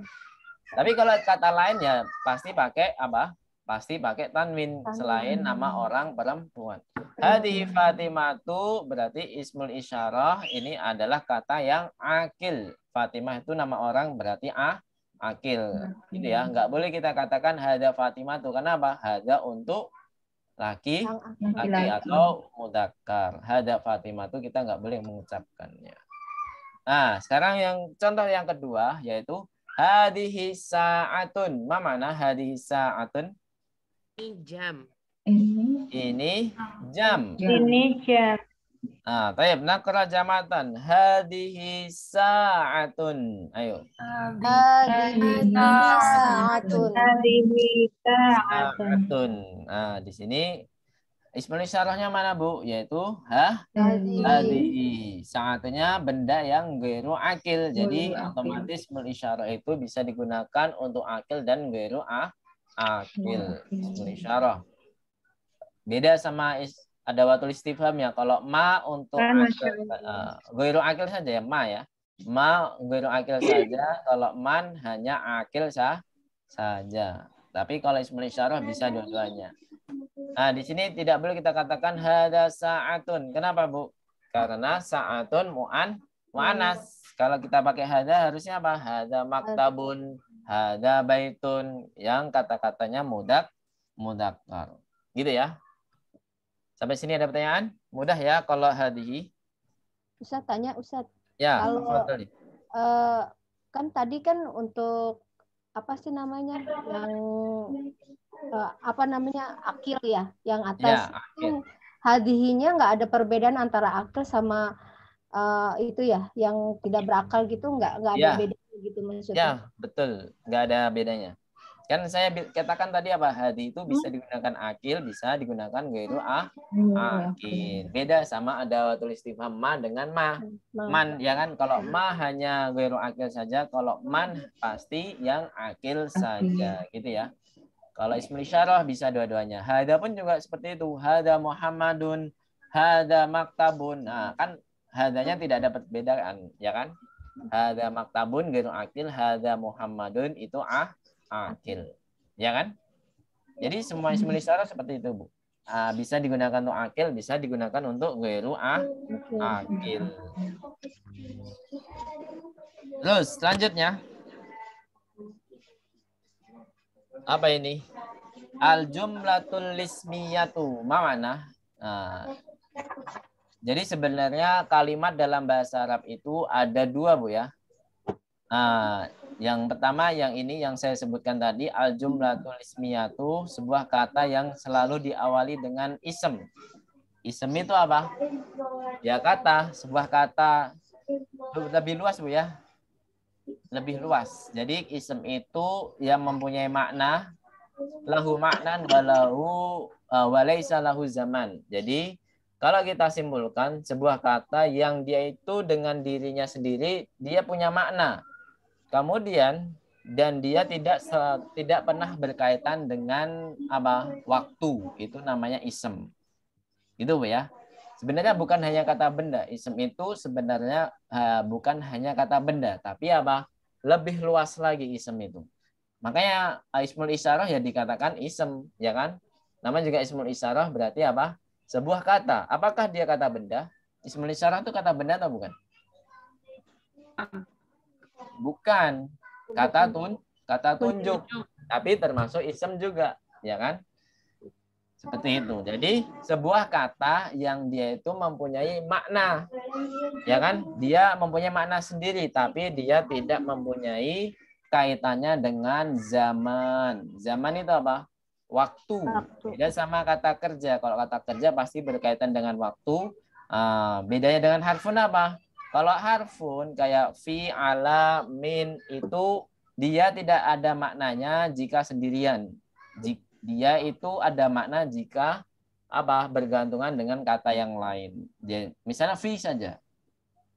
tapi kalau kata lain ya pasti pakai apa pasti pakai tanwin, selain nama hmm. orang perempuan iya, hadi fatimatu berarti ismul isyarah ini adalah kata yang akil fatimah itu nama orang berarti ah akil hmm. gitu ya nggak boleh kita katakan hada fatimatu karena apa hada untuk laki laki atau mudakar. Hada Fatimah itu kita nggak boleh mengucapkannya. Nah, sekarang yang contoh yang kedua yaitu hadhihi sa'atun. Ma mana hadhihi sa'atun? Ini jam. Ini jam. Ini jam. Ah, taib nakra jamatan. Hadhihi sa'atun. Ayo. Hadhihi sa'atun. Hadhihi sa'atun. Ah, di sini ismul isyarahnya mana Bu? Yaitu ha hadhihi. Sa'atnya benda yang ghairu akil. Jadi otomatis ismul isyarah itu bisa digunakan untuk akil dan ghairu akil. Ismul isyarah. Beda sama is ada waktu istifham ya. Kalau ma untuk ah, akil, uh, akil saja ya ma ya. Ma guru akil saja. Kalau man hanya akil sah saja. Tapi kalau ismul isyarah bisa dua-duanya. Nah, di sini tidak boleh kita katakan hada sa'atun. Kenapa, Bu? Karena sa'atun mu'an mu'anas. Kalau kita pakai hada harusnya apa? Hada maktabun, hada baitun yang kata-katanya mudak mudakar. Gitu ya. Sampai sini ada pertanyaan? Mudah ya kalau hadhi Ustaz tanya Ustaz. Ya, kalau uh, kan tadi kan untuk apa sih namanya yang uh, apa namanya akil ya, yang atas ya, itu hadihinya nggak ada perbedaan antara akil sama uh, itu ya, yang tidak berakal gitu nggak nggak ada ya. bedanya gitu maksudnya. Ya, betul. Nggak ada bedanya. Kan saya katakan tadi apa? Hadi itu hmm? bisa digunakan akil, bisa digunakan itu hmm. ah, iya, akil. Beda sama ada tulis istifham ma dengan ma. Man ya kan kalau iya. ma hanya gairu akil saja, kalau man pasti yang akil saja gitu ya. Kalau ismul syarah bisa dua-duanya. Hada pun juga seperti itu. Hada Muhammadun, hada maktabun. Nah, kan hadanya tidak ada perbedaan, ya kan? Hada maktabun gairu akil, hada Muhammadun itu ah akil. Ah. Ya kan? Jadi semua ismul isyarah seperti itu, Bu. Uh, bisa digunakan untuk akil, bisa digunakan untuk ghairu ah, akil. Terus selanjutnya apa ini? Al jumlatul lismiyatu. Mana? Nah, jadi sebenarnya kalimat dalam bahasa Arab itu ada dua, Bu ya. Nah, yang pertama yang ini yang saya sebutkan tadi al jumlatul ismiyatu sebuah kata yang selalu diawali dengan isem. Isem itu apa? Ya kata, sebuah kata lebih luas Bu ya. Lebih luas. Jadi isem itu yang mempunyai makna lahu makna walau uh, e, walaisa lahu zaman. Jadi kalau kita simpulkan sebuah kata yang dia itu dengan dirinya sendiri dia punya makna Kemudian dan dia tidak se, tidak pernah berkaitan dengan apa waktu itu namanya isem itu ya sebenarnya bukan hanya kata benda isem itu sebenarnya uh, bukan hanya kata benda tapi apa lebih luas lagi isem itu makanya eh, ismul isyarah ya dikatakan isem ya kan nama juga ismul isyarah berarti apa sebuah kata apakah dia kata benda ismul isyarah itu kata benda atau bukan ah bukan kata tun kata tunjuk tapi termasuk isem juga ya kan seperti itu jadi sebuah kata yang dia itu mempunyai makna ya kan dia mempunyai makna sendiri tapi dia tidak mempunyai kaitannya dengan zaman zaman itu apa waktu. Beda sama kata kerja. Kalau kata kerja pasti berkaitan dengan waktu. Ah, bedanya dengan harfun apa? Kalau harfun kayak fi, ala, min itu dia tidak ada maknanya jika sendirian. Dia itu ada makna jika apa bergantungan dengan kata yang lain. Jadi, misalnya fi saja.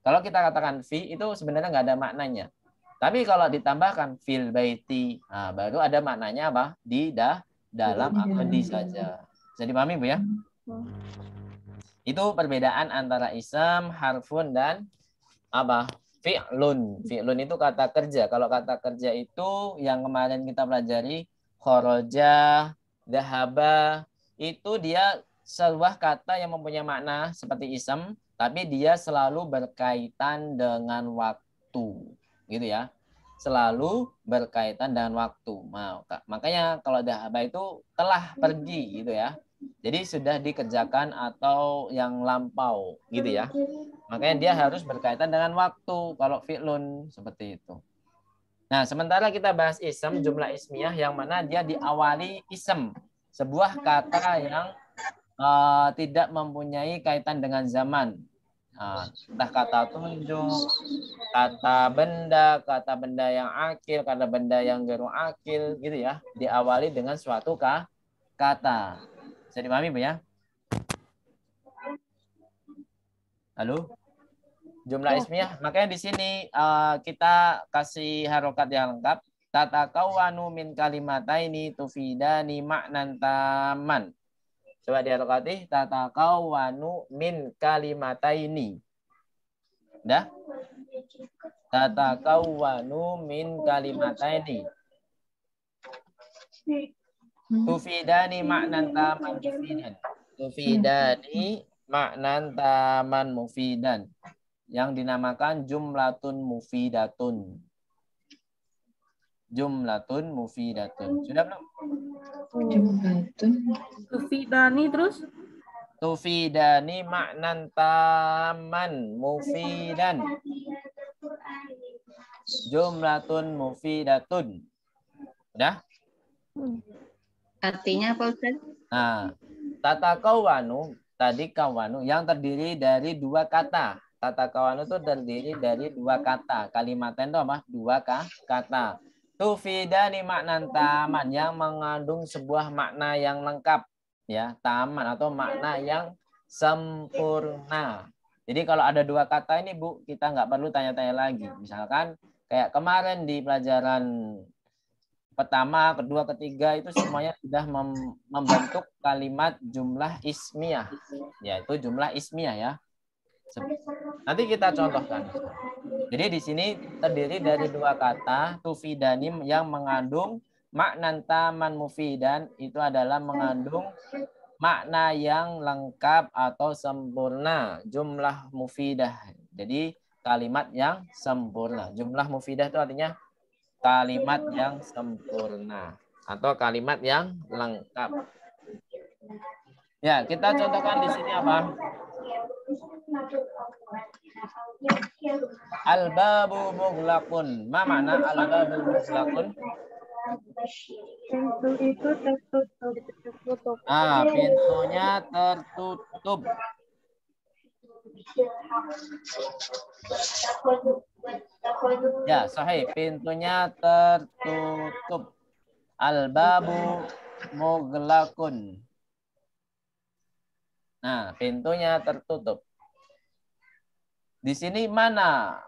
Kalau kita katakan fi itu sebenarnya nggak ada maknanya. Tapi kalau ditambahkan fil baiti, nah, baru ada maknanya apa? Di dah dalam apa di saja. Jadi pahami Bu ya? Hmm. Itu perbedaan antara isam, harfun dan apa fi'lun fi'lun itu kata kerja kalau kata kerja itu yang kemarin kita pelajari khoroja dahaba itu dia sebuah kata yang mempunyai makna seperti isem tapi dia selalu berkaitan dengan waktu gitu ya selalu berkaitan dengan waktu mau makanya kalau dahaba itu telah pergi hmm. gitu ya jadi sudah dikerjakan atau yang lampau gitu ya. Makanya dia harus berkaitan dengan waktu kalau fi'lun seperti itu. Nah, sementara kita bahas isem jumlah ismiyah yang mana dia diawali isem, sebuah kata yang uh, tidak mempunyai kaitan dengan zaman. Nah, entah kata tunjuk, kata benda, kata benda yang akil, kata benda yang geru akil gitu ya, diawali dengan suatu kata. Bisa dipahami, Bu ya? Halo? Jumlah ismiyah. Makanya di sini uh, kita kasih harokat yang lengkap. Tata kau wanu min kalimata ini tufidani maknan taman. Coba diharokati. Tata wanu min kalimata ini. Dah? Tata kau wanu min kalimata ini. Hmm. Tufidani maknan taman mufidan. Tufidani hmm. maknan taman mufidan. Yang dinamakan jumlatun mufidatun. Jumlatun mufidatun. Sudah belum? Jumlatun. Tufidani terus? Tufidani maknan taman mufidan. Jumlatun mufidatun. Udah? Hmm. Artinya apa Ustaz? Nah, tata kawanu tadi kawanu yang terdiri dari dua kata. Tata kawanu itu terdiri dari dua kata. Kalimat itu apa? Dua kata. Tufidani makna taman yang mengandung sebuah makna yang lengkap ya taman atau makna yang sempurna. Jadi kalau ada dua kata ini Bu, kita nggak perlu tanya-tanya lagi. Misalkan kayak kemarin di pelajaran pertama, kedua, ketiga itu semuanya sudah mem membentuk kalimat jumlah ismiyah, yaitu jumlah ismiyah ya. Nanti kita contohkan. Jadi di sini terdiri dari dua kata tufidani yang mengandung makna taman mufidan itu adalah mengandung makna yang lengkap atau sempurna, jumlah mufidah. Jadi kalimat yang sempurna. Jumlah mufidah itu artinya kalimat yang sempurna atau kalimat yang lengkap. Ya, kita contohkan di sini apa? Al-babu mughlaqun. Ma mana al-babu mughlaqun? Pintu itu tertutup. Ah, pintunya tertutup. Ya, sahih. Pintunya tertutup. Al-babu muglakun. Nah, pintunya tertutup. Di sini mana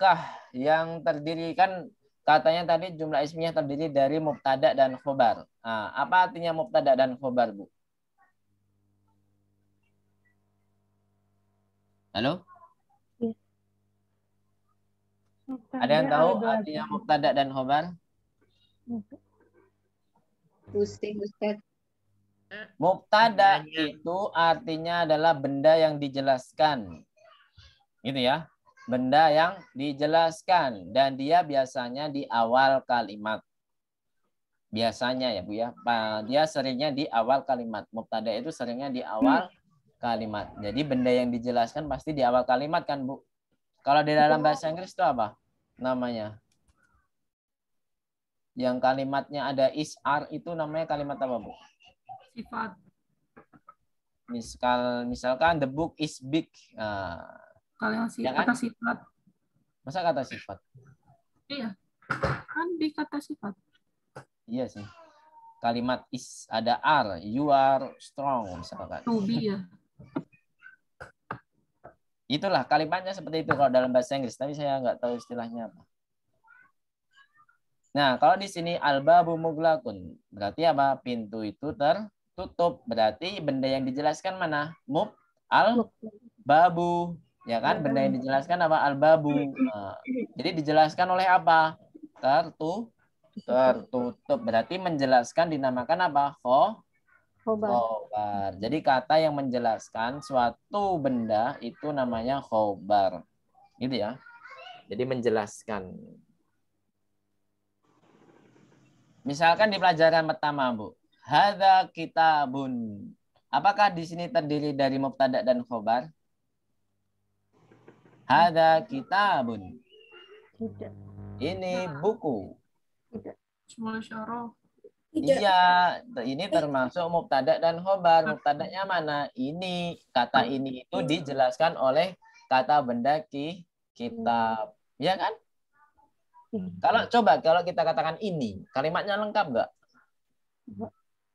kah yang terdiri kan katanya tadi jumlah isminya terdiri dari mubtada dan khobar. Nah, apa artinya mubtada dan khobar, Bu? Halo? Ya. Ada yang tahu artinya mubtada dan khobar? Pusing Ustaz. Mubtada itu artinya adalah benda yang dijelaskan. Gitu ya. Benda yang dijelaskan dan dia biasanya di awal kalimat. Biasanya ya Bu ya. Dia seringnya di awal kalimat. Mubtada itu seringnya di awal hmm kalimat. Jadi benda yang dijelaskan pasti di awal kalimat kan, Bu. Kalau di dalam bahasa Inggris itu apa namanya? Yang kalimatnya ada is are itu namanya kalimat apa, Bu? Sifat. Misal misalkan the book is big. Nah, kalimat sifat, ya kata kan? sifat. Masa kata sifat? Iya. Kan di kata sifat. Iya sih. Kalimat is ada are, you are strong misalkan. To be ya. Itulah kalimatnya seperti itu kalau dalam bahasa Inggris, tapi saya nggak tahu istilahnya apa. Nah, kalau di sini albabu muglakun, berarti apa? Pintu itu tertutup. Berarti benda yang dijelaskan mana? Mub al babu. Ya kan? Benda yang dijelaskan apa? Al babu. Nah, jadi dijelaskan oleh apa? Tertutup. Tertutup. Berarti menjelaskan dinamakan apa? Kho khobar. Jadi kata yang menjelaskan suatu benda itu namanya khobar. Gitu ya. Jadi menjelaskan. Misalkan di pelajaran pertama, Bu. Hadza kitabun. Apakah di sini terdiri dari mubtada dan khobar? Hadza kitabun. Tidak. Ini buku. Tidak. Semula syarah. Iya, iya eh, ini eh. termasuk mubtada dan khobar. Ah. Mubtadanya mana? Ini kata ah. ini itu iya. dijelaskan oleh kata benda ki kitab. Ya kan? Hmm. Kalau coba kalau kita katakan ini, kalimatnya lengkap nggak?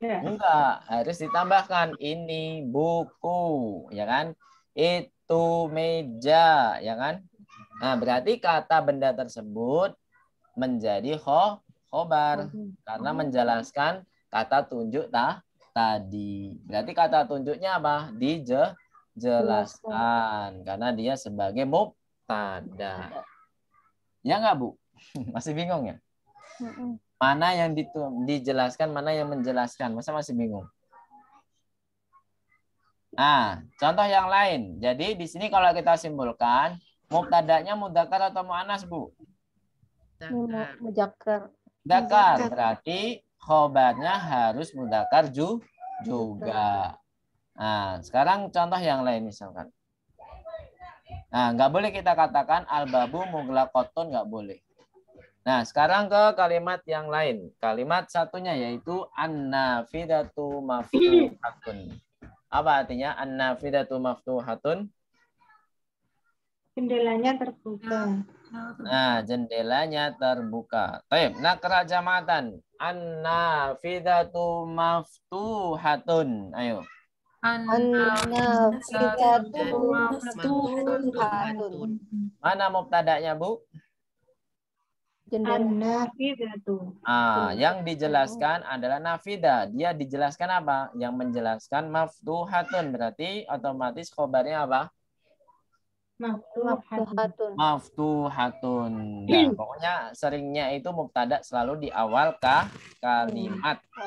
Enggak, ya. harus ditambahkan ini buku, ya kan? Itu meja, ya kan? Nah, berarti kata benda tersebut menjadi khobar khobar karena oh. menjelaskan kata tunjuk ta tadi. Berarti kata tunjuknya apa? Dijelaskan karena dia sebagai mubtada. Ya nggak Bu? Masih bingung ya? Mana yang dijelaskan, mana yang menjelaskan? Masa masih bingung? Ah, contoh yang lain. Jadi di sini kalau kita simpulkan, mubtada'nya mudzakkar atau muannas, Bu? Muzakkar. Dakar berarti khobarnya harus mudakar ju juga. Nah, sekarang contoh yang lain misalkan. Nah, nggak boleh kita katakan albabu koton nggak boleh. Nah, sekarang ke kalimat yang lain. Kalimat satunya yaitu annafidatu maftuhatun. Apa artinya annafidatu maftuhatun? Jendelanya terbuka. Nah, jendelanya terbuka. Baik, nakra jamatan. Anna nafidatu maftuhatun. Ayo. Anna nafidatu maftuhatun. Mana mubtada'nya, Bu? Nafidatu. Ah, yang dijelaskan adalah nafida. Dia dijelaskan apa? Yang menjelaskan maftuhatun berarti otomatis khobarnya apa? Maftuhatun. Maftuhatun. Nah, ya, pokoknya seringnya itu mubtada selalu di awal kah kalimat. Oh,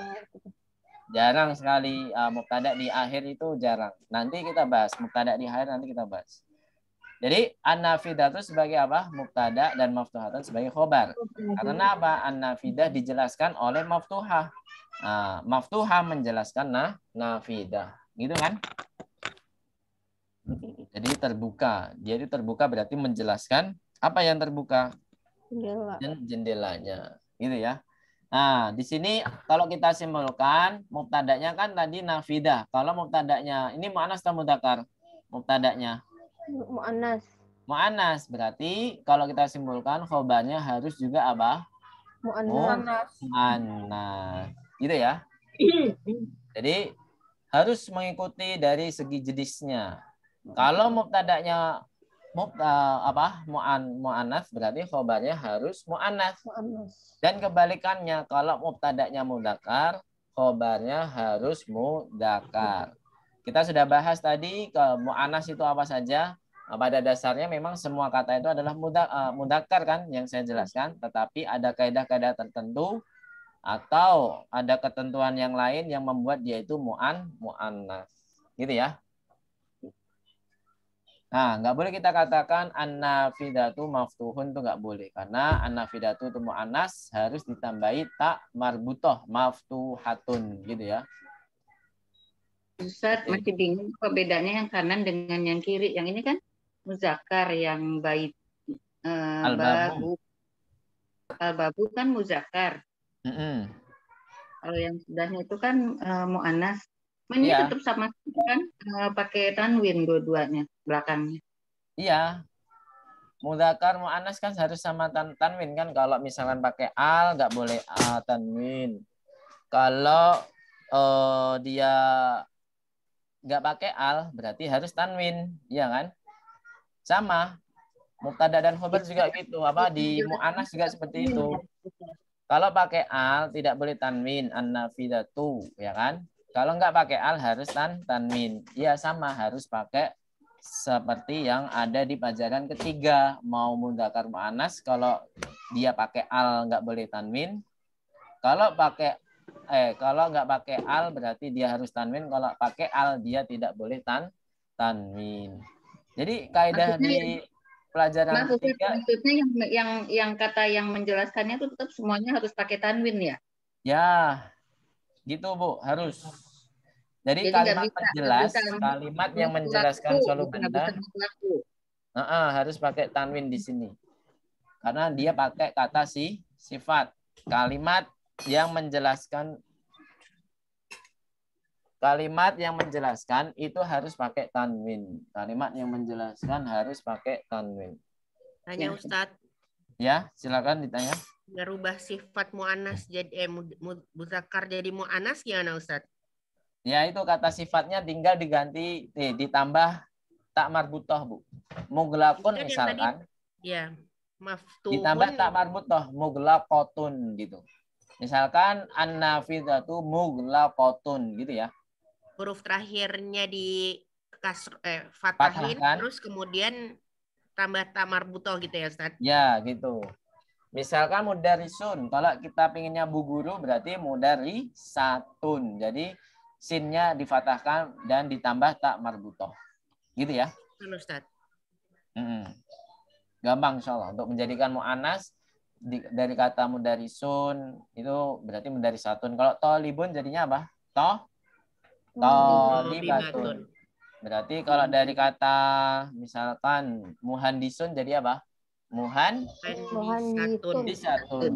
iya. Jarang sekali uh, mubtada di akhir itu jarang. Nanti kita bahas mubtada di akhir nanti kita bahas. Jadi an-nafidah itu sebagai apa? Mubtada dan maftuhatun sebagai khobar. Karena apa? an dijelaskan oleh maftuhah. Uh, maftuhah menjelaskan nah nafidah. Gitu kan? Jadi terbuka. Jadi terbuka berarti menjelaskan apa yang terbuka? Jendela. jendelanya. Gitu ya. Nah, di sini kalau kita simpulkan, mubtada'nya kan tadi nafidah. Kalau mubtada'nya, ini mu'anas atau mau Mubtada'nya. Mu'anas. Mu'anas, berarti kalau kita simpulkan khobarnya harus juga apa? Mu'anas. Mu'anas. Gitu ya. Jadi, harus mengikuti dari segi jenisnya. Kalau mubtada'nya mub, uh, apa mu'an mu'anas berarti khobarnya harus mu'anas. mu'anas. Dan kebalikannya kalau mubtada'nya mudakar khobarnya harus mudakar. Kita sudah bahas tadi ke mu'anas itu apa saja. Pada dasarnya memang semua kata itu adalah muda, uh, mudakar kan yang saya jelaskan. Tetapi ada kaidah-kaidah tertentu atau ada ketentuan yang lain yang membuat dia itu mu'an mu'anas. Gitu ya. Nah, nggak boleh kita katakan an-nafidatu maftuhun itu nggak boleh karena an-nafidatu itu anas harus ditambahi tak marbutoh maftuhatun gitu ya. Ustaz masih bingung perbedaannya yang kanan dengan yang kiri. Yang ini kan muzakkar yang baik. eh, al-babu. al kan muzakkar. Mm -hmm. Kalau yang sudahnya itu kan eh, anas ini ya. tetap sama kan eh, pakai tanwin dua-duanya belakangnya. Iya. Mudakar anas kan harus sama tan tanwin kan kalau misalkan pakai al nggak boleh al eh, tanwin. Kalau uh, dia nggak pakai al berarti harus tanwin, ya kan? Sama. Muktada dan khobar juga gitu. Apa di mu'anas juga seperti itu. Kalau pakai al tidak boleh tanwin an-nafidatu, ya kan? Kalau nggak pakai al harus tan min, Ya sama harus pakai seperti yang ada di pelajaran ketiga mau mudakar mu'anas kalau dia pakai al nggak boleh tan min. Kalau pakai eh kalau nggak pakai al berarti dia harus tan min. Kalau pakai al dia tidak boleh tan min. Jadi kaidah di pelajaran maksudnya, ketiga maksudnya yang yang yang kata yang menjelaskannya itu tetap semuanya harus pakai tanwin ya? Ya, Gitu, Bu, harus. Jadi, Jadi kalimat bisa, bisa, kalimat yang menjelaskan suatu benda. Uh -uh, harus pakai tanwin di sini. Karena dia pakai kata si sifat. Kalimat yang menjelaskan Kalimat yang menjelaskan itu harus pakai tanwin. Kalimat yang menjelaskan harus pakai tanwin. Hanya Ustadz, Ya, silakan ditanya. Merubah sifat mu'anas jadi eh, mutakar jadi mu'anas gimana Ustaz? Ya itu kata sifatnya tinggal diganti eh, ditambah tak marbutoh bu. Mughlaqun kan misalkan. Iya, ya. Maftuhun. Ditambah tak marbutoh muglakotun gitu. Misalkan an-nafidatu muglakotun gitu ya. Huruf terakhirnya di kasr eh, fatahin terus kemudian tambah tamar buto gitu ya Ustaz? Ya gitu. Misalkan sun kalau kita pinginnya bu guru berarti mudari satun. Jadi sinnya difatahkan dan ditambah tak marbuto. Gitu ya? Ustaz. Mm -hmm. Gampang insya Allah. Untuk menjadikan mu'anas di, dari kata sun itu berarti mudari satun. Kalau tolibun jadinya apa? Toh? Tolibatun. Berarti kalau hmm. dari kata misalkan muhandisun jadi apa? Muhan muhandisatun. Disatun.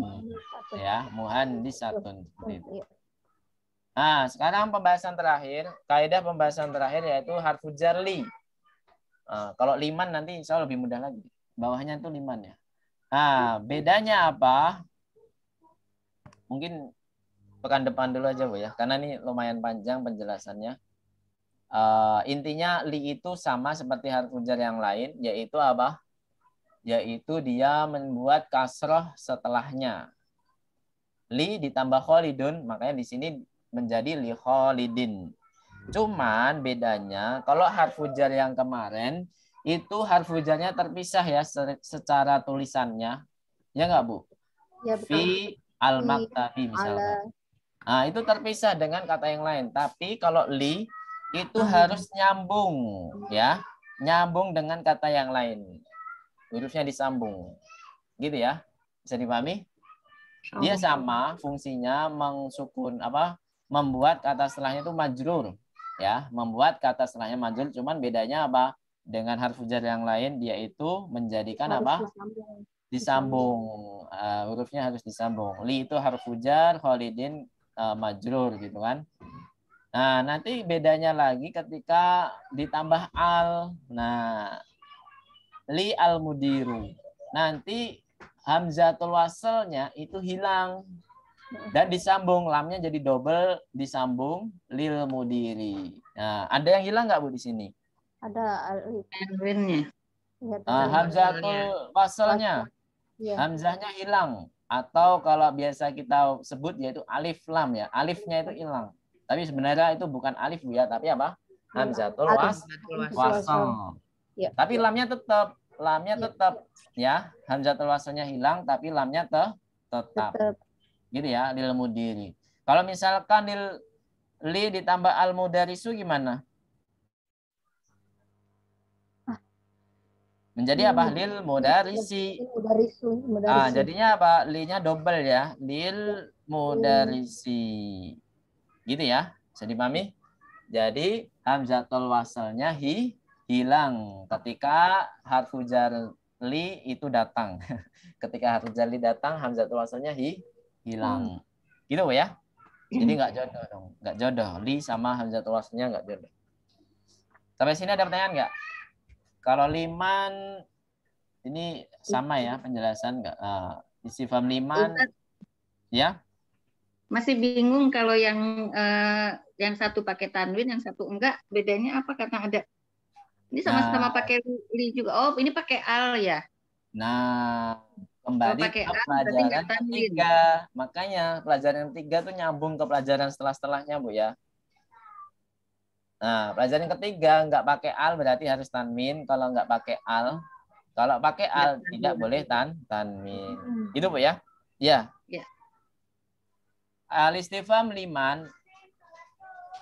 Ya, muhandisatun iya. Nah, sekarang pembahasan terakhir, kaidah pembahasan terakhir yaitu harfu jarli. Nah, kalau liman nanti insya Allah lebih mudah lagi. Bawahnya itu liman ya. Nah, bedanya apa? Mungkin pekan depan dulu aja Bu ya, karena ini lumayan panjang penjelasannya. Uh, intinya li itu sama seperti harf jar yang lain yaitu apa? Yaitu dia membuat kasroh setelahnya. Li ditambah kholidun, makanya di sini menjadi li kholidin. Cuman bedanya kalau harf jar yang kemarin itu harf jarnya terpisah ya secara tulisannya. Ya nggak Bu? Ya, Fi al-maktabi misalnya. Nah, itu terpisah dengan kata yang lain. Tapi kalau li itu harus nyambung ya nyambung dengan kata yang lain hurufnya disambung gitu ya bisa dipahami dia sama fungsinya mengsukun apa membuat kata setelahnya itu majrur ya membuat kata setelahnya majrur cuman bedanya apa dengan harfu jar yang lain dia itu menjadikan harus apa disambung, disambung. Uh, hurufnya harus disambung li itu harfu jar khalidin uh, majrur gitu kan Nah, nanti bedanya lagi ketika ditambah al. Nah, li al mudiru. Nanti hamzatul wasalnya itu hilang dan disambung lamnya jadi double disambung lil mudiri. Nah, ada yang hilang nggak Bu di sini? Ada alifnya. Iya, ah, uh, hamzatul wasalnya. Ya. Hamzahnya hilang atau kalau biasa kita sebut yaitu alif lam ya. Alifnya itu hilang. Tapi sebenarnya itu bukan alif ya, tapi apa? Hamzatul iya. was, wasal. Ya. Tapi lamnya tetap, lamnya iya. tetap ya. Hamzatul wasalnya hilang tapi lamnya te, tetap. tetap. Gitu ya, lil mudiri. Kalau misalkan lil li ditambah al mudarisu gimana? Menjadi apa? Lil mudarisi. mudarisi. Ah, jadinya apa? Linya double ya. Lil iya. mudarisi. Gitu ya, bisa dipahami? Jadi hamzatul wasalnya hi hilang ketika harfu jarli itu datang. Ketika harfu jarli datang hamzatul wasalnya hi hilang. Gitu ya. Jadi nggak jodoh dong, nggak jodoh. Li sama hamzatul wasalnya nggak jodoh. Sampai sini ada pertanyaan nggak? Kalau liman ini sama ya penjelasan nggak? Uh, eh, fam liman, Ustaz. ya? masih bingung kalau yang uh, yang satu pakai tanwin, yang satu enggak. Bedanya apa karena ada ini sama-sama nah, pakai li juga. Oh, ini pakai al ya. Nah, kembali oh, pakai ke pelajaran al, ketiga. Makanya pelajaran tiga tuh nyambung ke pelajaran setelah-setelahnya, Bu ya. Nah, pelajaran ketiga nggak pakai al berarti harus tanwin. Kalau nggak pakai al, kalau pakai al ya, tidak tanwin. boleh tan tanwin. Hmm. Itu Bu ya? Ya, Alistifam liman.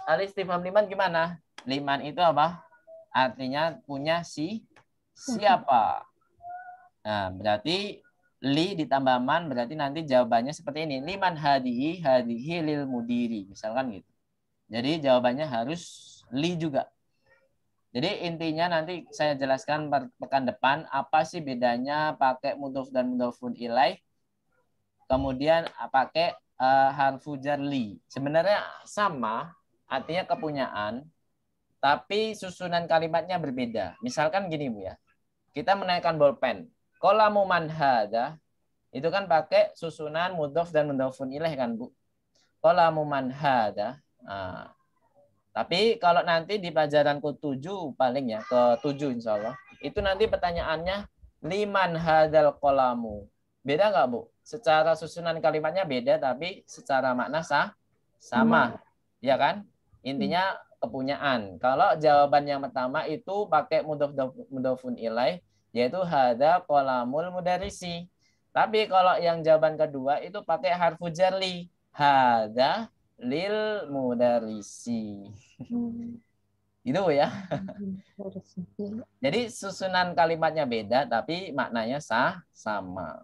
Alistifam liman gimana? Liman itu apa? Artinya punya si siapa. Nah, berarti li ditambah man berarti nanti jawabannya seperti ini. Liman hadihi hadihi lil mudiri. Misalkan gitu. Jadi jawabannya harus li juga. Jadi intinya nanti saya jelaskan per pekan depan apa sih bedanya pakai mudhof dan mudhofun ilai. Kemudian ah, pakai uh, eh, harfu jarli. Sebenarnya sama, artinya kepunyaan, tapi susunan kalimatnya berbeda. Misalkan gini Bu ya, kita menaikkan bolpen. Kolamu manhada, itu kan pakai susunan mudhof dan mudhofun ilah kan Bu. Kolamu manhada, nah, tapi kalau nanti di pelajaran ke 7 paling ya, ke 7 insya Allah, itu nanti pertanyaannya, liman hadal kolamu. Beda nggak Bu? Secara susunan kalimatnya beda, tapi secara makna sah, sama. Hmm. Ya kan? Intinya hmm. kepunyaan. Kalau jawaban yang pertama itu pakai mudof mudofun ilai, yaitu hada kolamul mudarisi. Tapi kalau yang jawaban kedua itu pakai harfu jarli. Hada lil mudarisi. Hmm. itu ya. Jadi susunan kalimatnya beda tapi maknanya sah sama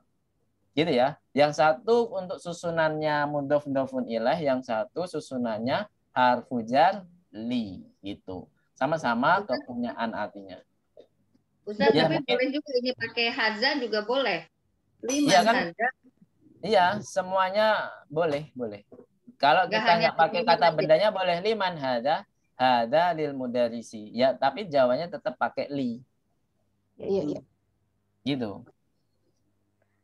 gitu ya. Yang satu untuk susunannya mudof dhofun ilah, yang satu susunannya harfujar li itu Sama-sama kepunyaan artinya. Ustaz, ya, tapi mungkin. boleh juga ini pakai hazan juga boleh. Lima iya, kan? Iya, semuanya boleh, boleh. Kalau Gak kita nggak pakai kata aja. bendanya boleh liman hada, hada lil mudarisi. Ya, tapi jawanya tetap pakai li. Iya, iya. Gitu.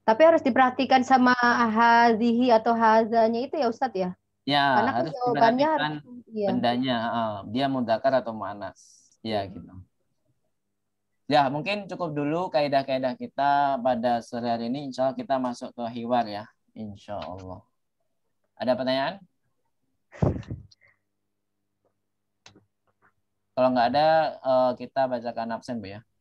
Tapi harus diperhatikan sama hazihi atau hazanya itu ya Ustadz ya? Ya, Karena kan harus diperhatikan harus, ya. bendanya. Uh, dia mudakar atau mu'anas. Ya, gitu. Ya, mungkin cukup dulu kaidah-kaidah kita pada sore hari ini. Insya Allah kita masuk ke hiwar ya. Insya Allah. Ada pertanyaan? Kalau nggak ada, eh, kita bacakan absen Bu ya.